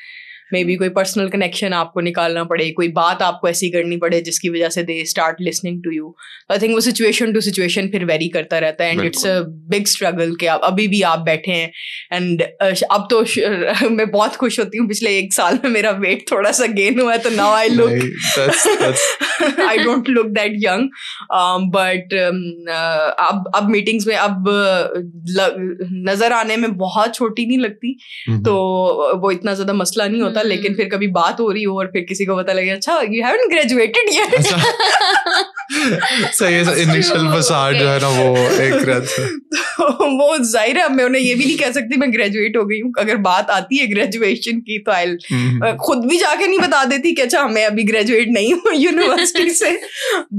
maybe hmm. कोई पर्सनल कनेक्शन आपको निकालना पड़े कोई बात आपको ऐसी करनी पड़े जिसकी वजह से they start listening to you I think वो सिचुएशन टू सिचुएशन फिर वेरी करता रहता है and it's a big struggle कि आप अभी भी आप बैठे हैं एंड अब तो मैं बहुत खुश होती हूँ पिछले एक साल में मेरा वेट थोड़ा सा गेन हुआ है तो now I look I don't look that young but अब अब मीटिंग्स में अब नजर आने में बहुत छोटी नहीं लगती हम्म, हम्म। तो वो इतना ज्यादा मसला नहीं होता था लेकिन फिर कभी बात हो रही हो और फिर किसी को पता लगे अच्छा यू हैवंट ग्रेजुएटेड येट सही है इनिशियल फसाद जो है ना वो एक रहता तो वो जाहिर है मैं उन्हें ये भी नहीं कह सकती मैं ग्रेजुएट हो गई हूँ अगर बात आती है ग्रेजुएशन की तो आई हम्म। खुद भी जाके नहीं बता देती कि अच्छा मैं अभी ग्रेजुएट नहीं हूँ यूनिवर्सिटी से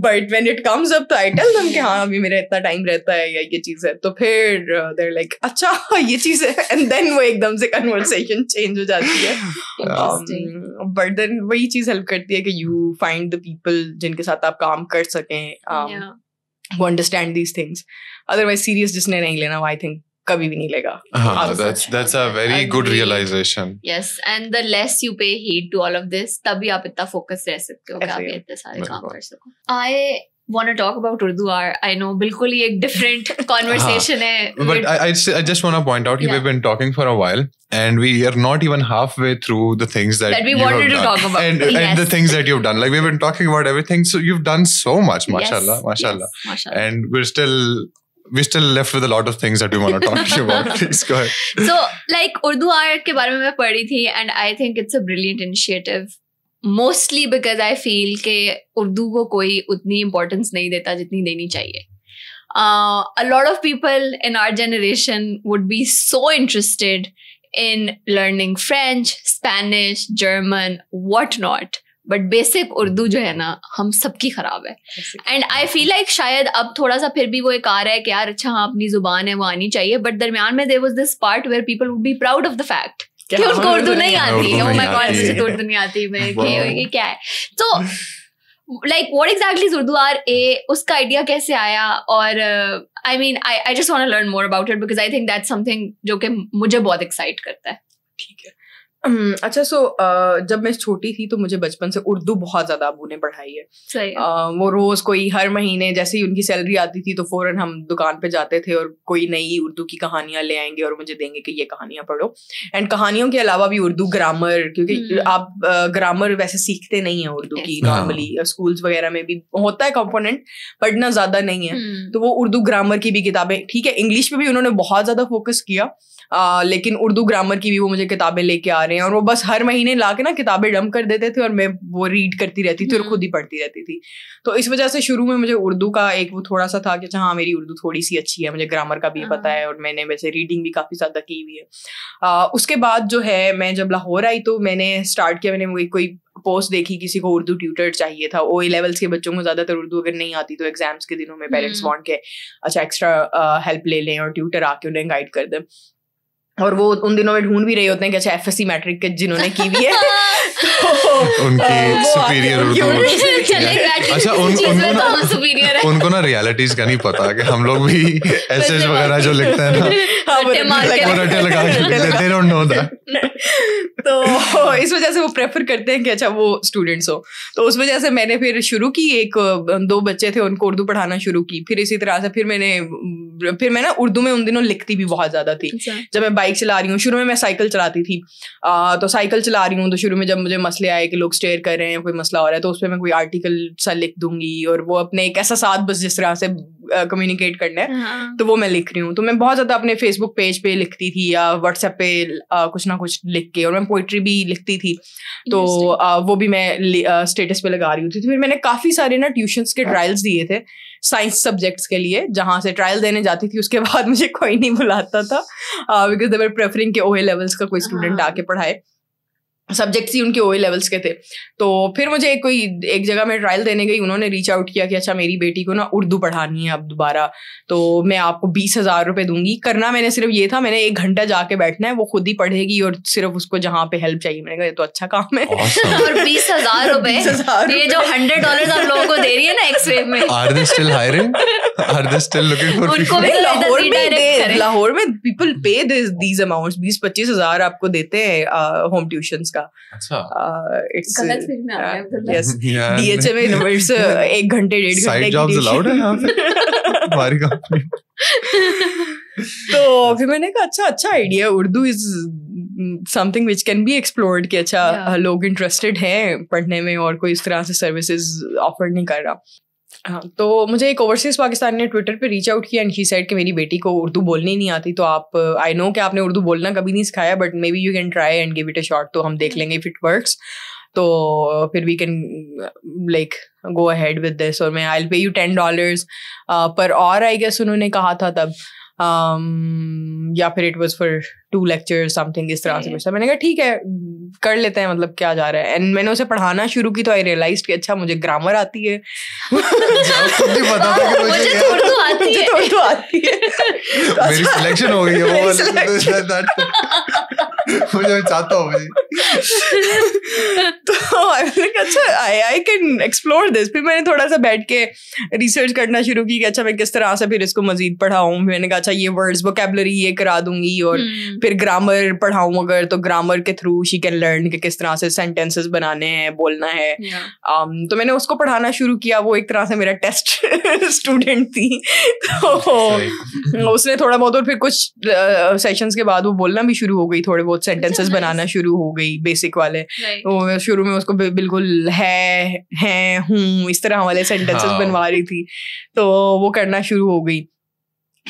but when it comes up तो आई टेल देम कि हाँ अभी मेरा इतना टाइम रहता है या ये चीज़ है तो फिर देर uh, लाइक अच्छा ये चीज़ है एंड देन वो एकदम से कन्वर्सेशन चेंज हो जाती है बट देन um, वही चीज हेल्प करती है कि यू फाइंड द पीपल जिनके साथ आप काम कर सकें वो understand these things otherwise serious जिसने नहीं लेना आई थिंक कभी भी नहीं लेगा that's a very good realization yes and the less you pay heed to all of this तभी आप इतना फोकस रह सकते हो कि आप इतने सारे काम कर सको आई want to talk about Urdu are, I know, बिल्कुल a different conversation But I, I, I just want to point out yeah. we've been talking for a while and we are not even halfway through the things that, that we wanted to done. talk about and, yes. and the things that you've done. Like we've been talking about everything, so you've done so much, mashallah, yes. mashallah, yes. mashallah. and we're still we're still left with a lot of things that we want to talk to you about. Please go ahead. So, like Urdu art के बारे में मैं and I think it's a brilliant initiative. Mostly because I feel के उर्दू को कोई उतनी importance नहीं देता जितनी देनी चाहिए a lot of people in our generation would be so interested in learning French Spanish German what not but basic Urdu जो है ना हम सबकी खराब है एंड आई फील लाइक शायद अब थोड़ा सा फिर भी वो एक आ रहा है कि यार अच्छा हाँ अपनी जुबान है वो आनी चाहिए बट दरमियान में there was this part where people would be proud of the fact कि उनको उर्दू नहीं आती ओ माय गॉड मुझे तो उर्दू नहीं आती मैं कि ये क्या है तो like what exactly Urdu are a उसका आइडिया कैसे आया और I mean I I just want learn more about it because I think that something जो कि मुझे बहुत एक्साइट करता है ठीक है हम्म, अच्छा सो so, जब मैं छोटी थी तो मुझे बचपन से उर्दू बहुत ज्यादा अबू ने पढ़ाई है वो रोज कोई हर महीने जैसे ही उनकी सैलरी आती थी तो फौरन हम दुकान पे जाते थे और कोई नई उर्दू की कहानियां ले आएंगे और मुझे देंगे कि ये कहानियां पढ़ो एंड कहानियों के अलावा भी उर्दू ग्रामर क्योंकि हम्म। आप ग्रामर वैसे सीखते नहीं है उर्दू की नॉर्मली हाँ। स्कूल्स वगैरह में भी होता है कॉम्पोनेंट पढ़ना ज्यादा नहीं है हम्म। तो वो उर्दू ग्रामर की भी किताबें ठीक है इंग्लिश पे भी उन्होंने बहुत ज्यादा फोकस किया लेकिन उर्दू ग्रामर की भी वो मुझे किताबें लेके आ रहे हैं और वो बस हर महीने ला के ना किताबें डम कर देते थे और मैं वो रीड करती रहती थी और खुद ही हम्म। पढ़ती रहती थी तो इस वजह से शुरू में मुझे उर्दू का एक वो थोड़ा सा था कि अच्छा हाँ मेरी उर्दू थोड़ी सी अच्छी है मुझे ग्रामर का भी पता हाँ। है और मैंने वैसे रीडिंग भी काफ़ी ज़्यादा की हुई है आ, उसके बाद जो है मैं जब लाहौर आई तो मैंने स्टार्ट किया मैंने कोई पोस्ट देखी किसी को उर्दू ट्यूटर चाहिए था ओ लेवल्स के बच्चों को ज़्यादातर उर्दू अगर नहीं आती तो एग्जाम्स के दिनों में पेरेंट्स हम्म। वांट के अच्छा एक्स्ट्रा हेल्प ले लें और ट्यूटर आके उन्हें गाइड कर दें और वो उन दिनों में ढूंढ भी रहे होते हैं कि अच्छा एफ मैट्रिक के जिन्होंने की भी है उनकी हाँ, सुपीरियर अच्छा उन, तो उनको ना उनको ना रियलिटीज का नहीं पता कि हम लोग भी एसेज वगैरह जो लिखते हैं ना हाँ, तो इस वजह से वो प्रेफर करते हैं कि अच्छा वो स्टूडेंट्स हो तो उस वजह से मैंने फिर शुरू की एक दो बच्चे थे उनको उर्दू पढ़ाना शुरू की फिर इसी तरह से फिर मैंने फिर मैं ना उर्दू में उन दिनों लिखती भी बहुत ज्यादा थी अच्छा। जब मैं बाइक बाइक चला रही हूँ शुरू में मैं साइकिल चलाती थी आ, तो साइकिल चला रही हूँ तो शुरू में जब मुझे मसले आए कि लोग स्टेयर कर रहे हैं कोई मसला हो रहा है तो उस पर मैं कोई आर्टिकल सा लिख दूंगी और वो अपने एक ऐसा साथ बस जिस तरह से कम्युनिकेट करना है हाँ. तो वो मैं लिख रही हूँ तो मैं बहुत ज्यादा अपने फेसबुक पेज पे लिखती थी या व्हाट्सएप पे आ, कुछ ना कुछ लिख के और मैं पोइट्री भी लिखती थी तो आ, वो भी मैं स्टेटस पे लगा रही होती थी फिर मैंने काफी सारे ना ट्यूशंस के ट्रायल्स अच्छा। दिए थे साइंस सब्जेक्ट्स के लिए जहाँ से ट्रायल देने जाती थी उसके बाद मुझे कोई नहीं बुलाता था बिकॉज दे वर प्रेफरिंग के ओए लेवल्स का कोई स्टूडेंट हाँ। आके पढ़ाए सब्जेक्ट्स ही उनके ओ लेवल्स के थे तो फिर मुझे एक कोई एक जगह में ट्रायल देने गई उन्होंने रीच आउट किया कि अच्छा मेरी बेटी को ना उर्दू पढ़ानी है अब दोबारा तो मैं आपको बीस हज़ार रुपये दूंगी करना मैंने सिर्फ ये था मैंने एक घंटा जाके बैठना है वो खुद ही पढ़ेगी और सिर्फ उसको जहाँ पे हेल्प चाहिए मैंने कहा ये तो अच्छा काम है और बीस हज़ार ये जो हंड्रेड डॉलर आप लोगों को दे रही है ना एक्सरे में are they still hiring are they still looking for उनको भी लाहौर में लाहौर में पीपल पे दिस दीज अमाउंट्स बीस पच्चीस हज़ार आपको देते हैं होम uh, ट्यूशंस का का अच्छा। एक घंटे घंटे तो फिर मैंने कहा अच्छा अच्छा idea Urdu is something which can be explored कि अच्छा लोग इंटरेस्टेड हैं पढ़ने में और कोई इस तरह से सर्विसेज ऑफर नहीं कर रहा हाँ तो मुझे एक ओवरसीज पाकिस्तान ने ट्विटर पे रीच आउट किया एंड ही सेड कि मेरी बेटी को उर्दू बोलनी नहीं आती तो आप आई नो कि आपने उर्दू बोलना कभी नहीं सिखाया but maybe you can try and give it a shot तो हम देख लेंगे इफ इट वर्क्स तो फिर we can like go ahead with this और मैं आई पे यू टेन डॉलर्स पर और आई गेस उन्होंने कहा था तब Um, या फिर it was for two lecture something इस तरह से कुछ मैंने कहा ठीक है कर लेते हैं मतलब क्या जा रहा है एंड मैंने उसे पढ़ाना शुरू की तो आई रियलाइज कि अच्छा मुझे ग्रामर आती है मुझे आती है तो आती है मेरी सिलेक्शन हो गई है मुझे चाहता तो अच्छा I I can explore this फिर मैंने थोड़ा सा बैठ के रिसर्च करना शुरू की कि अच्छा मैं किस तरह से फिर इसको मजीद पढ़ाऊँ मैंने कहा अच्छा ये वर्ड्स वोकेबलरी ये करा दूंगी और हम्म। फिर ग्रामर पढ़ाऊँ अगर तो ग्रामर के थ्रू शी कैन लर्न कि किस तरह से सेंटेंसेस बनाने हैं बोलना है um, तो मैंने उसको पढ़ाना शुरू किया वो एक तरह से मेरा टेस्ट स्टूडेंट थी तो उसने थोड़ा बहुत और फिर कुछ सेशंस के बाद वो बोलना भी शुरू हो गई थोड़े बहुत कुछ सेंटेंसेस बनाना शुरू हो गई बेसिक वाले तो शुरू में उसको बिल्कुल है है हूँ इस तरह वाले सेंटेंसेस हाँ। बनवा रही थी तो वो करना शुरू हो गई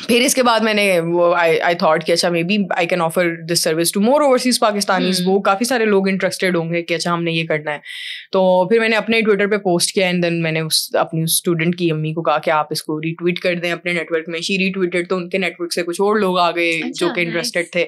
फिर इसके बाद मैंने वो आई आई थॉट कि अच्छा maybe I can offer this service to more overseas Pakistanis वो काफ़ी सारे लोग इंटरेस्टेड होंगे कि अच्छा हमने ये करना है तो फिर मैंने अपने ट्विटर पे पोस्ट किया एंड देन मैंने उस अपनी उस स्टूडेंट की अम्मी को कहा कि आप इसको रीट्वीट कर दें अपने नेटवर्क में शी रीट्वीटेड तो उनके नेटवर्क से कुछ और लोग आ गए अच्छा, जो कि इंटरेस्टेड थे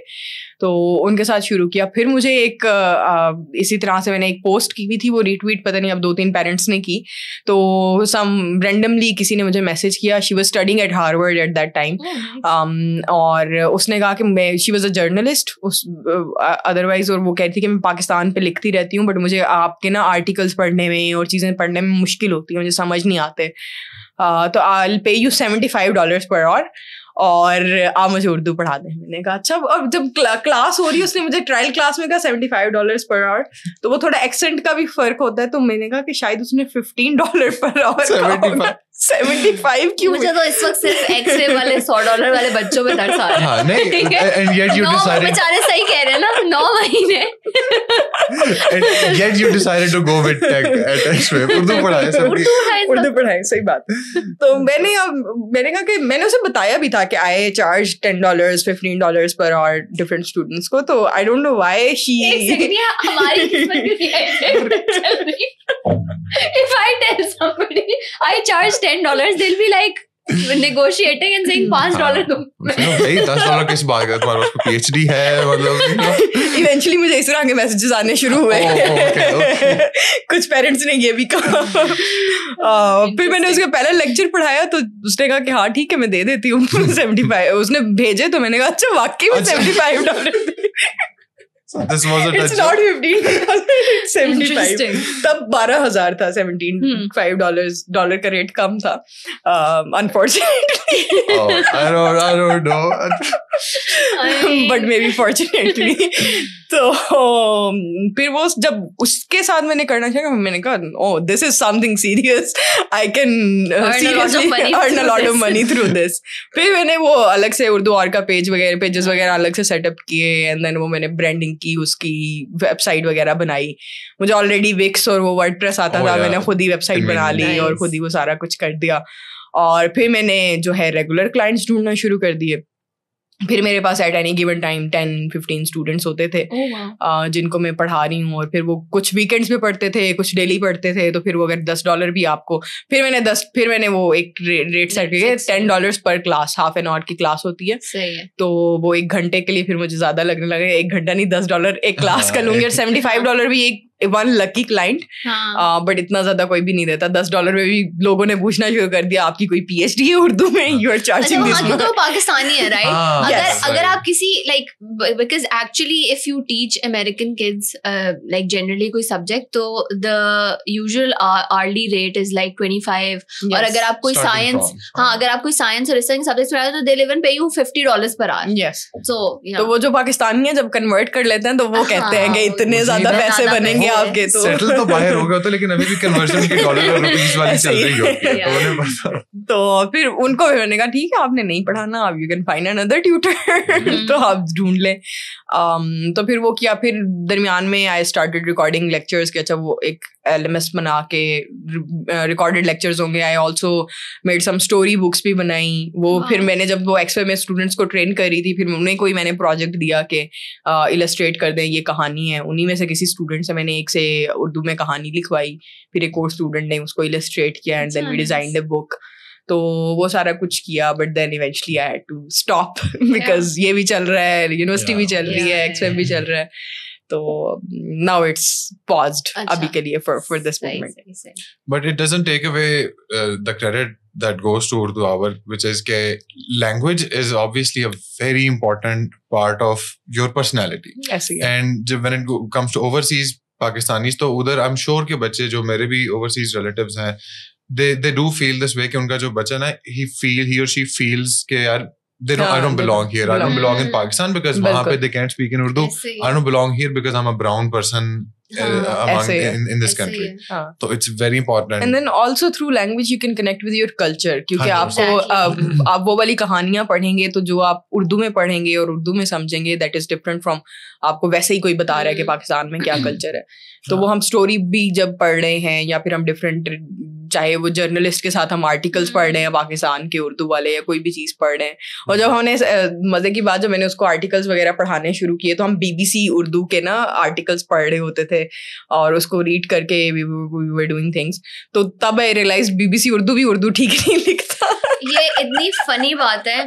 तो उनके साथ शुरू किया फिर मुझे एक आ, इसी तरह से मैंने एक पोस्ट की भी थी वो रीट्वीट पता नहीं अब दो तीन पेरेंट्स ने की तो सम रेंडमली किसी ने मुझे मैसेज किया she was studying at Harvard at that time thing oh, um, और उसने कहा कि मैं शी वॉज अ जर्नलिस्ट उस अदरवाइज और वो कह रही थी कि मैं पाकिस्तान पे लिखती रहती हूँ बट मुझे आपके ना आर्टिकल्स पढ़ने में और चीज़ें पढ़ने में मुश्किल होती है मुझे समझ नहीं आते uh, तो आई पे you seventy five dollar per और और आप मुझे उर्दू पढ़ा दें मैंने कहा अच्छा अब जब क्ला, क्लास हो रही है उसने मुझे ट्रायल क्लास में कहा seventy five dollar per hour तो वो थोड़ा एक्सेंट का भी फर्क होता है तो मैंने कहा कि शायद उसने फिफ्टीन डॉलर पर आवर तो, हाँ, तो, तो मैंने मैंने कहा उसे बताया भी था कि I charge ten dollar fifteen dollar per और डिफरेंट स्टूडेंट्स को तो I don't know why he एक सेकंड या हमारी किस्मत ten dollars, they'll be like negotiating and saying पांच डॉलर भाई दस डॉलर किस बात का तुम्हारा उसको पीएचडी है मतलब इवेंचुअली मुझे इस तरह के मैसेजेस आने शुरू हुए oh, कुछ पेरेंट्स ने ये भी कहा हाँ, फिर मैंने उसका पहला लेक्चर पढ़ाया तो उसने कहा कि हाँ ठीक है मैं दे देती हूँ सेवेंटी फाइव उसने भेजे तो मैंने कहा अच्छा वाकई में सेवेंटी फाइव डॉलर तब डॉलर का रेट कम था बट मे बी तो um, फिर वो जब उसके साथ मैंने करना चाहिए तो मैंने कहा oh this is something serious I can seriously earn a lot of money through this फिर मैंने वो अलग से उर्दू और का पेज वगैरह पेजेस हाँ। वगैरह अलग से सेटअप किए एंड देन वो मैंने ब्रांडिंग की उसकी वेबसाइट वगैरह बनाई मुझे ऑलरेडी विक्स और वो वर्ड प्रेस आता था मैंने खुद ही वेबसाइट बना ली और खुद ही वो सारा कुछ कर दिया और फिर मैंने जो है रेगुलर क्लाइंट्स ढूंढना शुरू कर दिए फिर मेरे पास at any given time ten fifteen students होते थे oh, wow. जिनको मैं पढ़ा रही हूँ और फिर वो कुछ वीकेंड्स पे पढ़ते थे कुछ डेली पढ़ते थे तो फिर वो अगर दस डॉलर भी आपको फिर मैंने दस फिर मैंने वो एक रेट, रेट सेट किया ten dollar per class half an hour की क्लास होती है, है तो वो एक घंटे के लिए फिर मुझे ज्यादा लगने लगे एक घंटा नहीं दस डॉलर एक क्लास हाँ, कर लूंगी और सेवेंटी फाइव डॉलर भी एक वन लकी क्लाइंट बट इतना ज्यादा कोई भी नहीं देता दस डॉलर में भी लोगों ने पूछना शुरू कर दिया आपकी कोई पी एच डी है उर्दू में यू आर चार्जिंग पाकिस्तानी है राइट हाँ। अगर अगर आप किसी like because actually if you teach American kids like generally कोई सब्जेक्ट तो the usual hourly rate is like twenty five और अगर आप कोई साइंस हाँ।, हाँ अगर आप कोई साइंस और रिसर्च सब्जेक्ट पढ़ाए तो they even pay you fifty dollar per hour yes so तो वो जो पाकिस्तानी है जब कन्वर्ट कर लेते हैं तो वो हाँ। कहते हैं कि इतने ज्यादा पैसे बनेंगे होंगे आपके तो सेटल तो बाहर हो गए तो लेकिन अभी भी कन्वर्जन के डॉलर और रुपीस वाली चल रही हो तो, तो फिर उनको भी मैंने कहा ठीक है आपने नहीं पढ़ाना आप you can find another tutor तो आप ढूंढ लें um, तो फिर वो किया फिर दरमियान में आई स्टार्टेड रिकॉर्डिंग लेक्चर्स के अच्छा वो एक एल बना के रिकॉर्डेड लेक्चर्स uh, होंगे I also made some story books भी बनाई वो फिर मैंने जब वो एक्सपे में स्टूडेंट्स को ट्रेन कर रही थी फिर उन्हें कोई मैंने प्रोजेक्ट दिया कि इलस्ट्रेट uh, कर दें ये कहानी है उन्हीं में से किसी स्टूडेंट से मैंने एक से उर्दू में कहानी लिखवाई फिर एक और स्टूडेंट ने उसको इलस्ट्रेट किया and then we design the book तो वो सारा कुछ किया but then eventually I had to stop because ये भी चल रहा है यूनिवर्सिटी yeah. भी चल yeah. रही है एक्सपे yeah. भी चल रहा है तो नाउ इट्स पॉज्ड अभी के लिए for for this moment but it doesn't take away the credit that goes to Urdu our which is के language is obviously a very important part of your personality and जब when it comes to overseas Pakistani तो उधर आई am sure के बच्चे जो मेरे भी overseas relative हैं they they do feel this way कि उनका जो बच्चा ना ही फील ही और शी फील्स के यार they don't, yeah, I don't belong here. Belong. I don't belong in Pakistan because वहाँ पे they can't speak in Urdu. I don't belong here because I'm a brown person. Uh, among, in, in this country so it's very important and then also through language you can connect with your culture क्योंकि आपको आप वो वाली कहानियां पढ़ेंगे तो जो आप उर्दू में पढ़ेंगे और उर्दू में समझेंगे that is different from आपको वैसे ही कोई बता रहा है कि पाकिस्तान में क्या कल्चर है तो वो हम स्टोरी भी जब पढ़ रहे हैं या फिर हम डिफरेंट चाहे वो जर्नलिस्ट के साथ हम आर्टिकल्स पढ़ रहे हैं हम्म। पाकिस्तान के उर्दू वाले या कोई भी चीज़ पढ़ रहे हैं और जब हमने मज़े की बात जब मैंने उसको आर्टिकल्स वगैरह पढ़ाने शुरू किए तो हम बीबीसी उर्दू के ना आर्टिकल्स पढ़ रहे होते थे और उसको रीड करके डूइंग थिंग्स तो तब आई रियलाइज बीबीसी उर्दू भी उर्दू ठीक नहीं लिखता ये इतनी फनी बात है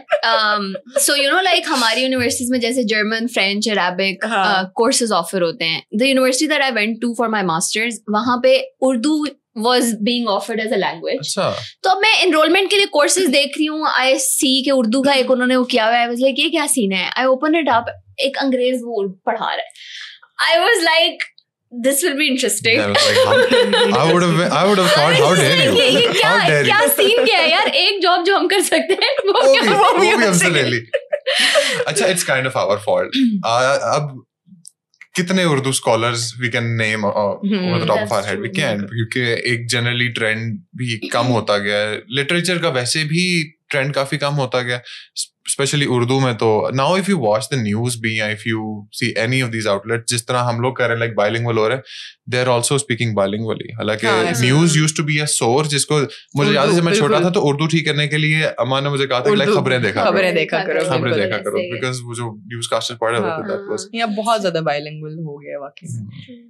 सो यू नो लाइक हमारी यूनिवर्सिटीज में जैसे German French Arabic courses offer होते हैं the university that I went to for my masters वहाँ पे Urdu was being offered as a language तो अब मैं इनरोलमेंट के लिए कोर्सेज देख रही हूँ आई सी के उर्दू का एक उन्होंने वो किया हुआ है ये क्या सीन है आई ओपन इट अप एक अंग्रेज वो पढ़ा रहा है I was like This will be interesting. Yeah, I, like, I would have I would have thought how dare you? ये क्या क्या सीन क्या है यार एक जॉब जो हम कर सकते हैं वो, वो, भी, वो भी हमसे ले ली अच्छा it's kind of our fault अब कितने Urdu scholars we can name over the top of our head we can क्योंकि एक जनरली ट्रेंड भी कम होता गया है लिटरेचर का वैसे भी ट्रेंड काफी कम होता गया स्पेशली उर्दू में तो now if you watch the news be if you see any of these outlet जिस तरह हम लोग कर रहे हैं लाइक बाइलिंगुअल हो रहे हैं दे आर ऑल्सो स्पीकिंग बाइलिंग वाली हालांकि news use to be a source जिसको मुझे याद है जब मैं छोटा था तो उर्दू ठीक करने के लिए अम्मा ने मुझे कहा था लाइक खबरें देखा खबरें देखा करो खबरें देखा करो बिकॉज वो जो न्यूज कास्टर पढ़ रहे थे दैट वाज हाँ, या बहुत ज्यादा बाइलिंगुअल हो गया वाकई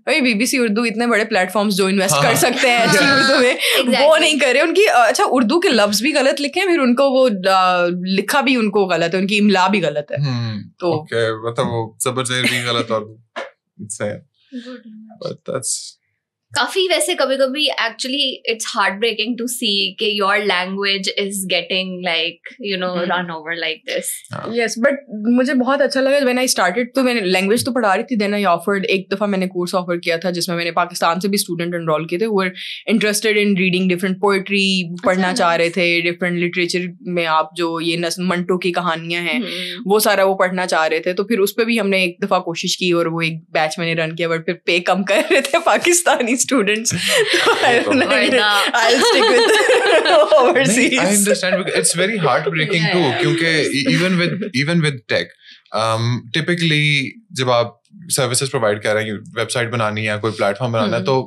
भाई hmm. बीबीसी उर्दू इतने बड़े प्लेटफॉर्म्स जो इन्वेस्ट हाँ। कर सकते हैं अच्छी उर्दू में वो नहीं कर रहे उनकी अच्छा उर्दू के लफ्ज भी गलत लिखे हैं फिर उनको वो लिखा भी उनको गलत है उनकी इमला भी गलत है हम्म, तो मतलब वो जबर भी गलत और काफी वैसे कभी कभी actually it's hard breaking to see के your language is getting like you know run over like this yes but मुझे बहुत अच्छा लगा व्हेन आई स्टार्टेड तो मैंने लैंग्वेज तो पढ़ा रही थी देन आई ऑफर्ड एक दफा मैंने कोर्स ऑफर किया था जिसमें मैंने पाकिस्तान से भी स्टूडेंट एनरोल किए थे वो interested in reading different poetry पढ़ना चाह रहे थे डिफरेंट लिटरेचर में आप जो ये मंटो की कहानियां हैं हम्म। वो सारा वो पढ़ना चाह रहे थे तो फिर उस पर भी हमने एक दफा कोशिश की और वो एक बैच मैंने रन किया बट फिर पे कम कर रहे थे Pakistani students. So I don't know. Why not? I'll stick with overseas. I understand. It's very heartbreaking yeah, too. क्योंकि even with even with tech, um, typically जब आप सर्विसेज प्रोवाइड कर रहे हैं वेबसाइट बनानी है कोई प्लेटफॉर्म बनाना है तो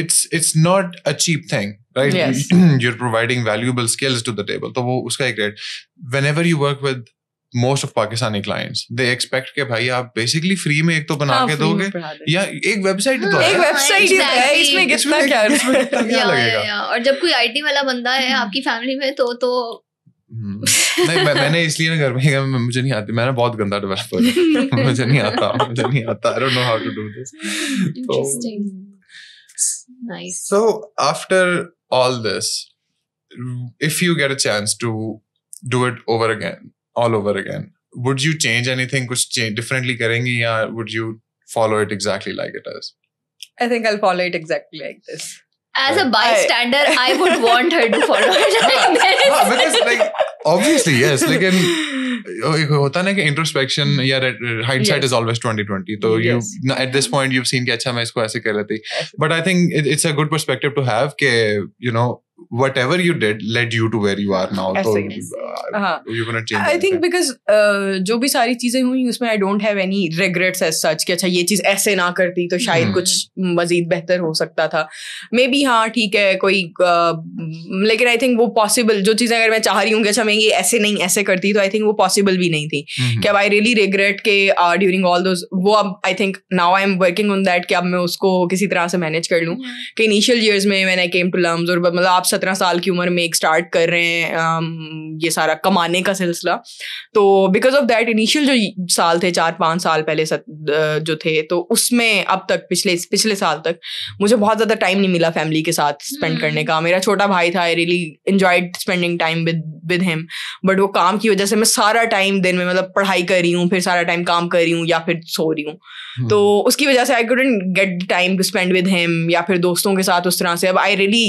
it's it's not a cheap thing right you are providing valuable skills to the table तो वो उसका एक rate whenever you work with most of Pakistani clients they expect के भाई आप बेसिकली फ्री में एक तो बना हाँ, के दोगे या एक वेबसाइट तो हाँ, एक वेबसाइट ही है इसमें कितना क्या क्या लगेगा और जब कोई आईटी वाला बंदा है आपकी फैमिली में तो तो हम्म। नहीं मैं, मैंने इसलिए ना घर में मुझे नहीं आती मैंने बहुत गंदा डेवलपर मुझे नहीं आता मुझे नहीं आता I don't know how to do this nice so after all this if you get a chance to do it over again all over again would you change anything kuch change differently karengi or would you follow it exactly like it is i think i'll follow it exactly like this as a bystander, I, I would want her to follow it like this. because, like, obviously, yes. Like, in. होता ना कि introspection hmm. या is always तो you at this point you seen कि अच्छा मैं इसको ऐसे कर रही थी but I think it's a good to have के यू नो जो भी सारी चीजें हुई उसमें I don't have any regrets as such कि अच्छा ये चीज ऐसे ना करती तो शायद hmm. कुछ मजीद बेहतर हो सकता था मे बी हाँ ठीक है कोई uh, लेकिन आई थिंक वो पॉसिबल जो चीजें अगर मैं चाह रही हूँ कि अच्छा मैं ये ऐसे नहीं ऐसे करती तो आई थिंक वो पॉसिबल भी नहीं थी कि अब आई रियली रिग्रेट के ड्यूरिंग ऑल दोज वो अब I think now I am working on that कि अब मैं उसको किसी तरह से मैनेज कर लूँ कि इनिशियल ईयर्स में मैंने केम टू लम्स और मतलब आप सत्रह साल की उम्र में एक स्टार्ट कर रहे हैं um, ये सारा कमाने का सिलसिला तो बिकॉज ऑफ दैट इनिशियल जो साल थे चार पाँच साल पहले uh, जो थे तो उसमें अब तक पिछले पिछले साल तक मुझे बहुत ज़्यादा टाइम नहीं मिला फैमिली के साथ स्पेंड hmm. करने का मेरा छोटा भाई था I really enjoyed spending time with with him but वो काम की वजह से मैं सारा सारा टाइम दिन में मतलब पढ़ाई कर रही हूँ फिर सारा टाइम काम कर रही हूँ या फिर सो रही हूँ hmm. तो उसकी वजह से I couldn't get time to spend with him या फिर दोस्तों के साथ उस तरह से अब आई रियली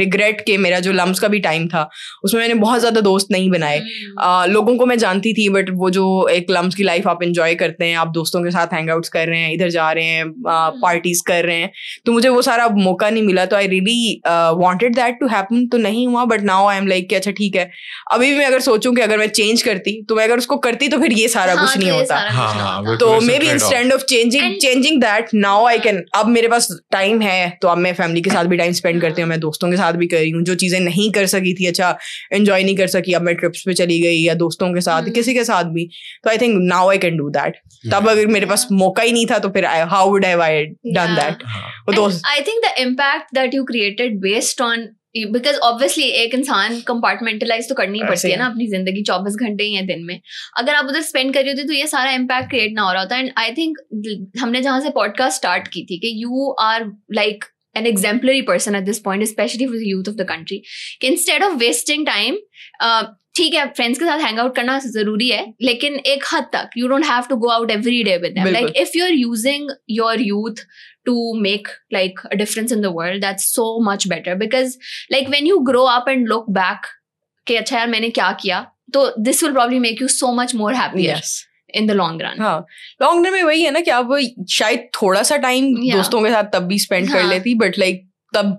रिग्रेट के मेरा जो लम्स का भी टाइम था उसमें मैंने बहुत ज़्यादा दोस्त नहीं बनाए uh, लोगों को मैं जानती थी बट वो जो एक लम्स की लाइफ आप इंजॉय करते हैं आप दोस्तों के साथ हैंग आउट्स कर रहे हैं इधर जा रहे हैं पार्टीज हम्म। कर रहे हैं तो मुझे वो सारा मौका नहीं मिला तो I really wanted that to happen तो नहीं हुआ but now I am like कि अच्छा ठीक है अभी भी मैं अगर सोचूं कि अगर मैं चेंज करती तो मैं अगर उसको करती तो फिर ये सारा हाँ, कुछ तो नहीं होता हाँ, हाँ, तो maybe instead of changing changing that now I can अब मेरे पास टाइम है तो अब मैं फैमिली के साथ भी टाइम स्पेंड करती हूँ हाँ। मैं दोस्तों के साथ भी कर रही हूँ जो चीज़ें नहीं कर सकी थी अच्छा एंजॉय नहीं कर सकी अब मैं ट्रिप्स पे चली गई या दोस्तों के साथ हम्म। किसी के साथ भी तो I think now I can do that तब अगर मेरे पास मौका ही नहीं था तो फिर how would have I done that I think the impact that you created based on because obviously एक इंसान कंपार्टमेंटलाइज तो करनी पड़ती है ना अपनी जिंदगी चौबीस घंटे ही है दिन में अगर आप उधर स्पेंड कर रही होती तो ये सारा इम्पैक्ट क्रिएट ना हो रहा होता एंड आई थिंक हमने जहाँ से पॉडकास्ट स्टार्ट की थी कि you are like an exemplary person at this point specially for youth of the country country. कि instead of ठीक है फ्रेंड्स के साथ हैंग आउट करना जरूरी है लेकिन एक हद तक you don't have to go out every day with like if you are using your youth to make like a difference in the world that's so much better because like when you grow up and look back okay so this will probably make you so much more happy yes in the long run huh. long run mein wahi hai na ki aap shay thoda sa time yeah. doston ke sath tab spend kar leti but like tab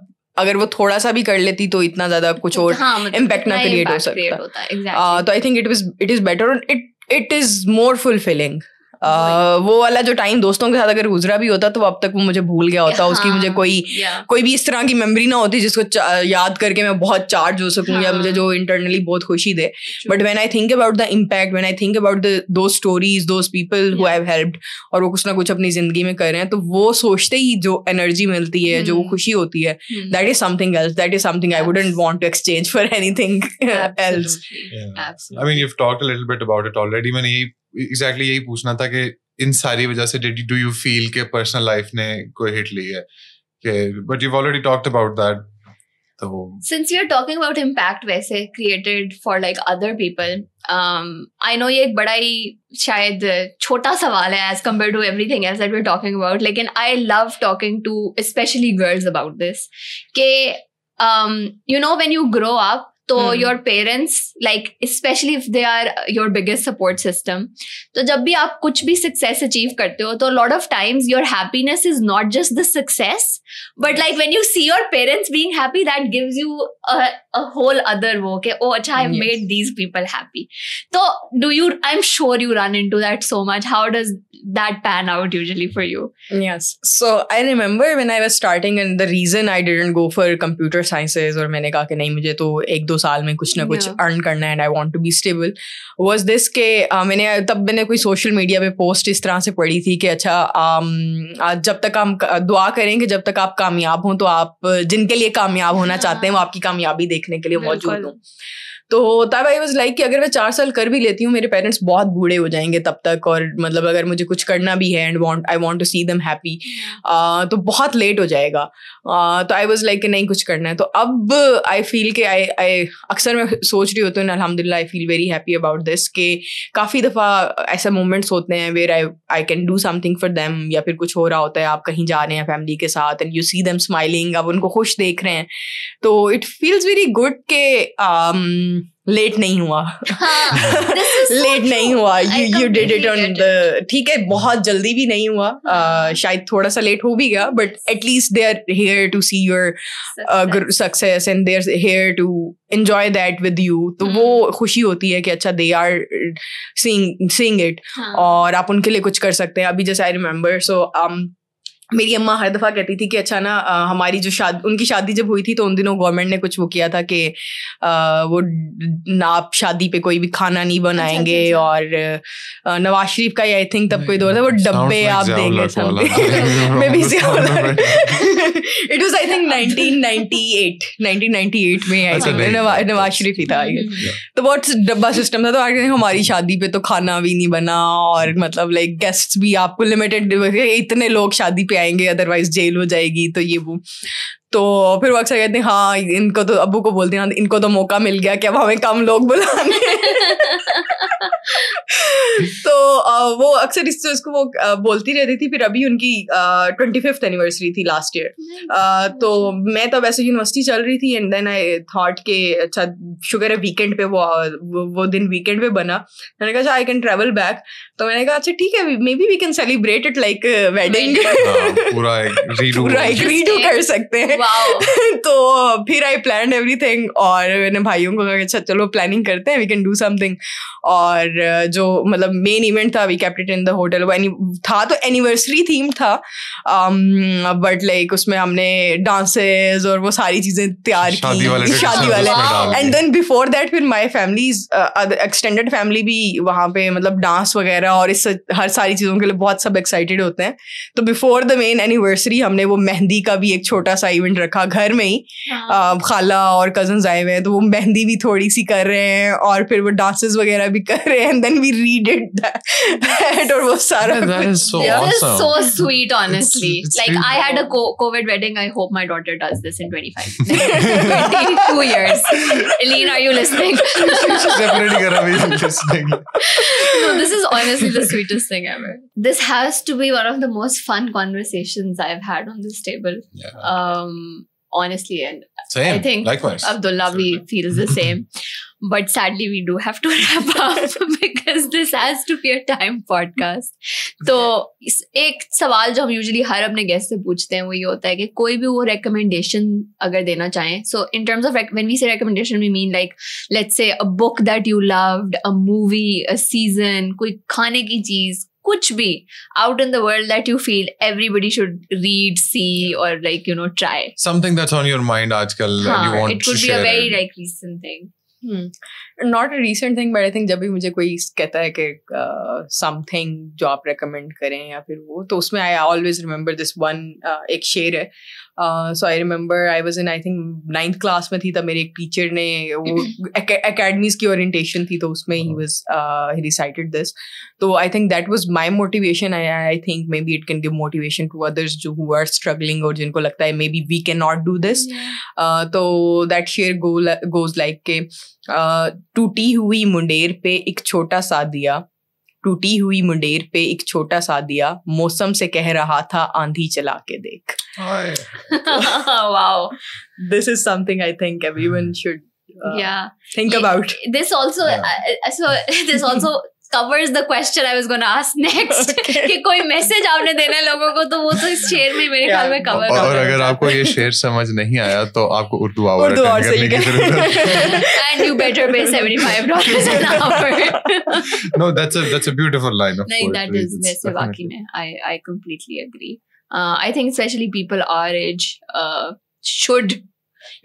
agar wo thoda sa bhi kar leti to itna zyada kuch aur Haan, matlab, impact create ho exactly uh, i think it was it is better it it is more fulfilling वो वाला जो time दोस्तों के साथ अगर गुजरा भी होता तो अब तक वो मुझे भूल गया होता उसकी मुझे हाँ, कोई कोई भी इस तरह की मेमोरी ना होती जिसको याद करके मैं बहुत चार्ज हो सकूँ या मुझे हाँ। जो इंटरनली बहुत खुशी दे but when I think about the impact when I think about those stories those people who have helped और वो कुछ ना कुछ अपनी जिंदगी में कर रहे हैं तो वो सोचते ही जो एनर्जी मिलती है जो mm-hmm। खुशी होती है that is something else that is something I wouldn't want to exchange for anything else I mean you talked a little bit about it already मैंने यही exactly यही पूछना था कि इन सारी वजह से डिड डू यू फील के पर्सनल लाइफ ने कोई हिट ली है कि but you already talked about that तो since you are talking about impact वैसे created for like other people I know ये एक बड़ा ही शायद छोटा सवाल है as compare to everything as that we talking about लेकिन I love talking to specially girls about this के you know when you grow up तो your parents like specially if they are your biggest support system तो जब भी आप कुछ भी success achieve करते हो तो lot of times your happiness is not just the success but like when you see your parents being happy that gives you a whole other वो के ओ अच्छा I have made these people happy तो do you I am sure you run into that so much how does that pan out usually for you? Yes. So I remember when I was starting and the reason I didn't go for computer sciences और मैंने कहा कि नहीं मुझे तो एक दो साल में कुछ ना कुछ अर्न करना है and I want to be stable was this के मैंने तब मैंने कोई सोशल मीडिया पे पोस्ट इस तरह से पढ़ी थी कि अच्छा आज जब तक हम दुआ करें कि जब तक आप कामयाब हों तो आप जिनके लिए कामयाब होना हाँ। चाहते हैं वो आपकी कामयाब कामयाबी देखने के लिए मौजूद हूँ तो तब आई वॉज लाइक कि अगर मैं चार साल कर भी लेती हूँ मेरे पेरेंट्स बहुत बूढ़े हो जाएंगे तब तक और मतलब अगर मुझे कुछ करना भी है and want I want to see them happy तो बहुत लेट हो जाएगा uh, तो आई वॉज लाइक कि नहीं कुछ करना है तो अब आई फील कि आई आई अक्सर मैं सोच रही होती हूँ अलहमदिल्ला I feel very happy about this के काफ़ी दफ़ा ऐसे मोमेंट्स होते हैं where I I can do something for them या फिर कुछ हो रहा होता है आप कहीं जा रहे हैं फैमिली के साथ and you see them smiling आप उनको खुश देख रहे हैं तो इट फील्स वेरी गुड के um, लेट नहीं हुआ लेट हाँ, नहीं हुआ you you did it on the ठीक है बहुत जल्दी भी नहीं हुआ uh, शायद थोड़ा सा लेट हो भी गया but at least they are here to see your success and they are here to enjoy that with you तो hmm. वो खुशी होती है कि अच्छा they are seeing seeing it और आप उनके लिए कुछ कर सकते हैं अभी जैसे आई रिमेम्बर सो मेरी अम्मा हर दफ़ा कहती थी कि अच्छा ना हमारी जो शादी उनकी शादी जब हुई थी तो उन दिनों गवर्नमेंट ने कुछ वो किया था कि वो नाप शादी पे कोई भी खाना नहीं अच्छा, अच्छा, बनाएंगे अच्छा, अच्छा, और नवाज शरीफ का आई थिंक तब कोई दौर था वो डब्बे like आप देंगे maybe it was I think 1998 1998 में आई थिंक अच्छा, नवाज शरीफ ही था तो बहुत डब्बा सिस्टम था तो आई हमारी शादी पे तो खाना भी नहीं बना और मतलब लाइक गेस्ट भी आपको लिमिटेड इतने लोग शादी पे आएंगे अदरवाइज जेल हो जाएगी तो ये वो तो फिर वो अक्सर कहते हैं हाँ इनको तो अबू को बोलते हैं इनको तो मौका मिल गया कि अब हमें कम लोग बुलाने तो वो अक्सर इस चीज़ वो बोलती रहती थी फिर अभी उनकी ट्वेंटी फिफ्थ एनिवर्सरी थी लास्ट ईयर तो मैं तब ऐसे यूनिवर्सिटी चल रही थी एंड देन आई थॉट के अच्छा शुगर है वीकेंड पे वो वो दिन वीकेंड पे बना मैंने कहा आई कैन ट्रेवल बैक तो मैंने कहा अच्छा ठीक है maybe we can celebrate it like wedding पूरा एक रीडू कर सकते हैं तो फिर आई प्लान एवरी थिंग और मैंने भाइयों को कहा अच्छा चलो प्लानिंग करते हैं वी कैन डू समथिंग और जो मतलब मेन इवेंट था we kept in the hotel वो एनी था तो एनिवर्सरी थीम था बट um, लाइक उसमें हमने डांसेस और वो सारी चीज़ें तैयार की शादी वाले एंड देन बिफोर दैट फिर माई फैमिली एक्सटेंडेड फैमिली भी वहाँ पे मतलब डांस वगैरह और इस हर सारी चीज़ों के लिए बहुत सब एक्साइटेड होते हैं तो बिफोर द मेन एनिवर्सरी हमने वो मेहंदी का भी एक छोटा सा इवेंट इवेंट रखा घर में ही हाँ। खाला और कजन आए हुए हैं तो वो मेहंदी भी थोड़ी सी कर रहे हैं और फिर वो डांसेस वगैरह भी कर रहे हैं then we read it that और वो सारा that is so so sweet honestly like I had a covid wedding I hope my daughter does this in 25 22 years Elina are you listening she is definitely gonna be interesting no this is honestly the sweetest thing ever this has to be one of the most fun conversations i've had on this table yeah. um um, honestly. And same. I think Likewise. Abdullah we feels the same. But sadly, we do have to wrap up because this has to be a time podcast. तो एक सवाल जो हम usually हर अपने guest से पूछते हैं वो ये होता है कि कोई भी वो रिकमेंडेशन अगर देना चाहें so in terms of when we say recommendation we mean like let's say a book that you loved a movie a season कोई खाने की चीज कुछ भी out in the world that you feel everybody should read see और like you know try something that's on your mind आजकल you want it could be a very like recent thing not a recent thing but I think जब भी मुझे कोई कहता है कि something जो आप रिकमेंड करें या फिर वो तो उसमें I always remember this one एक शेर है so I remember I was in I think ninth class में थी तब मेरे एक टीचर ने वो अकेडमीज की ओरिएंटेशन थी तो उसमें ही वॉज ही रिसाइटेड दिस तो I think that was my motivation I I think maybe it can give motivation to others जो हु आर स्ट्रगलिंग और जिनको लगता है maybe we can not do this तो दैट शेयर goes like के uh, टूटी हुई मुंडेर पे एक छोटा सा दिया टूटी हुई मुंडेर पे एक छोटा सा दिया मौसम से कह रहा था आंधी चला के देख wow this is something I think everyone should yeah think about this also so this also covers the question I was going to ask next कि कोई मैसेज आपने देना है लोगों को तो वो तो इस शेर में मेरे ख्याल में कवर और, अगर आपको ये शेर समझ नहीं आया तो आपको उर्दू आवर उर्दू आवर सही की जरूरत है and you better pay 75 dollars an hour no that's a that's a beautiful line of नहीं दैट इज वैसे वाकई में I I completely agree I think specially people our age should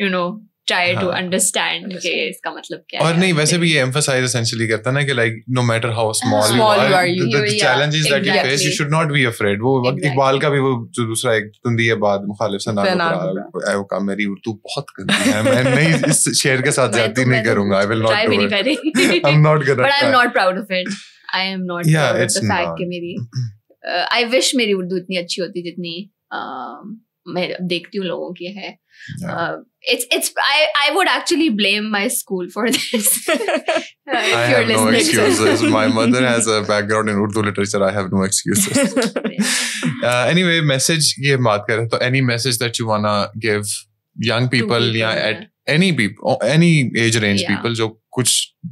you know try to understand कि इसका मतलब क्या और नहीं वैसे भी ये एम्फसाइज एसेंशियली करता है ना कि like no matter how small you are the challenges that you face you should not be afraid वो इकबाल का भी वो जो दूसरा एक तुंदी है बाद मुखालिफ सना वो का मेरी उर्दू बहुत गंदी है मैं नहीं इस शेर के साथ जाती तो नहीं करूंगा आई विल नॉट ट्राई भी नहीं करेंगे I am not gonna but I am not proud of it I am not yeah it's the fact कि मेरी आई विश uh, मेरी उर्दू इतनी अच्छी होती जितनी um, मैं देखती हूँ लोगों की है Uh, it's it's I, I would actually blame my school for this. I have listening. no excuses. my mother has a background in Urdu literature. I have no excuses. uh, anyway, message Give. So any message that you wanna give young people, people yeah, at any people, any age range yeah. people, जो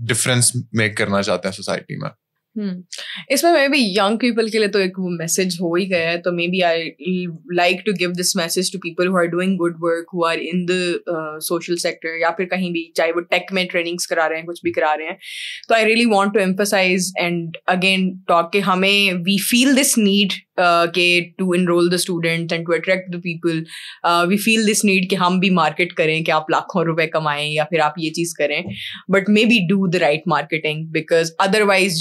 difference make in society हम्म, इसमें may be young people के लिए तो एक message हो ही गया है तो maybe I like to give this message to people who are doing good work who are in the social sector या फिर कहीं भी चाहे वो टेक में ट्रेनिंग्स करा रहे हैं कुछ भी करा रहे हैं तो I really want to emphasize and again talk के हमें we feel this need Uh, के to enroll the students and to attract the people we feel this need कि हम भी मार्केट करें कि आप लाखों रुपए कमाएं या फिर आप ये चीज़ करें but maybe do the right marketing because otherwise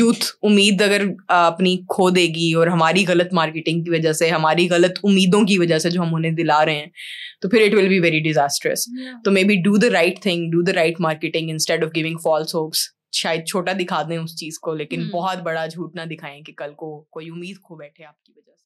youth उम्मीद अगर uh, अपनी खो देगी और हमारी गलत मार्केटिंग की वजह से हमारी गलत उम्मीदों की वजह से जो हम उन्हें दिला रहे हैं तो फिर it will be very disastrous तो maybe do the right thing do the right marketing instead of giving false hopes शायद छोटा दिखा दें उस चीज को लेकिन हम्म। बहुत बड़ा झूठ ना दिखाएं कि कल को कोई उम्मीद खो बैठे आपकी वजह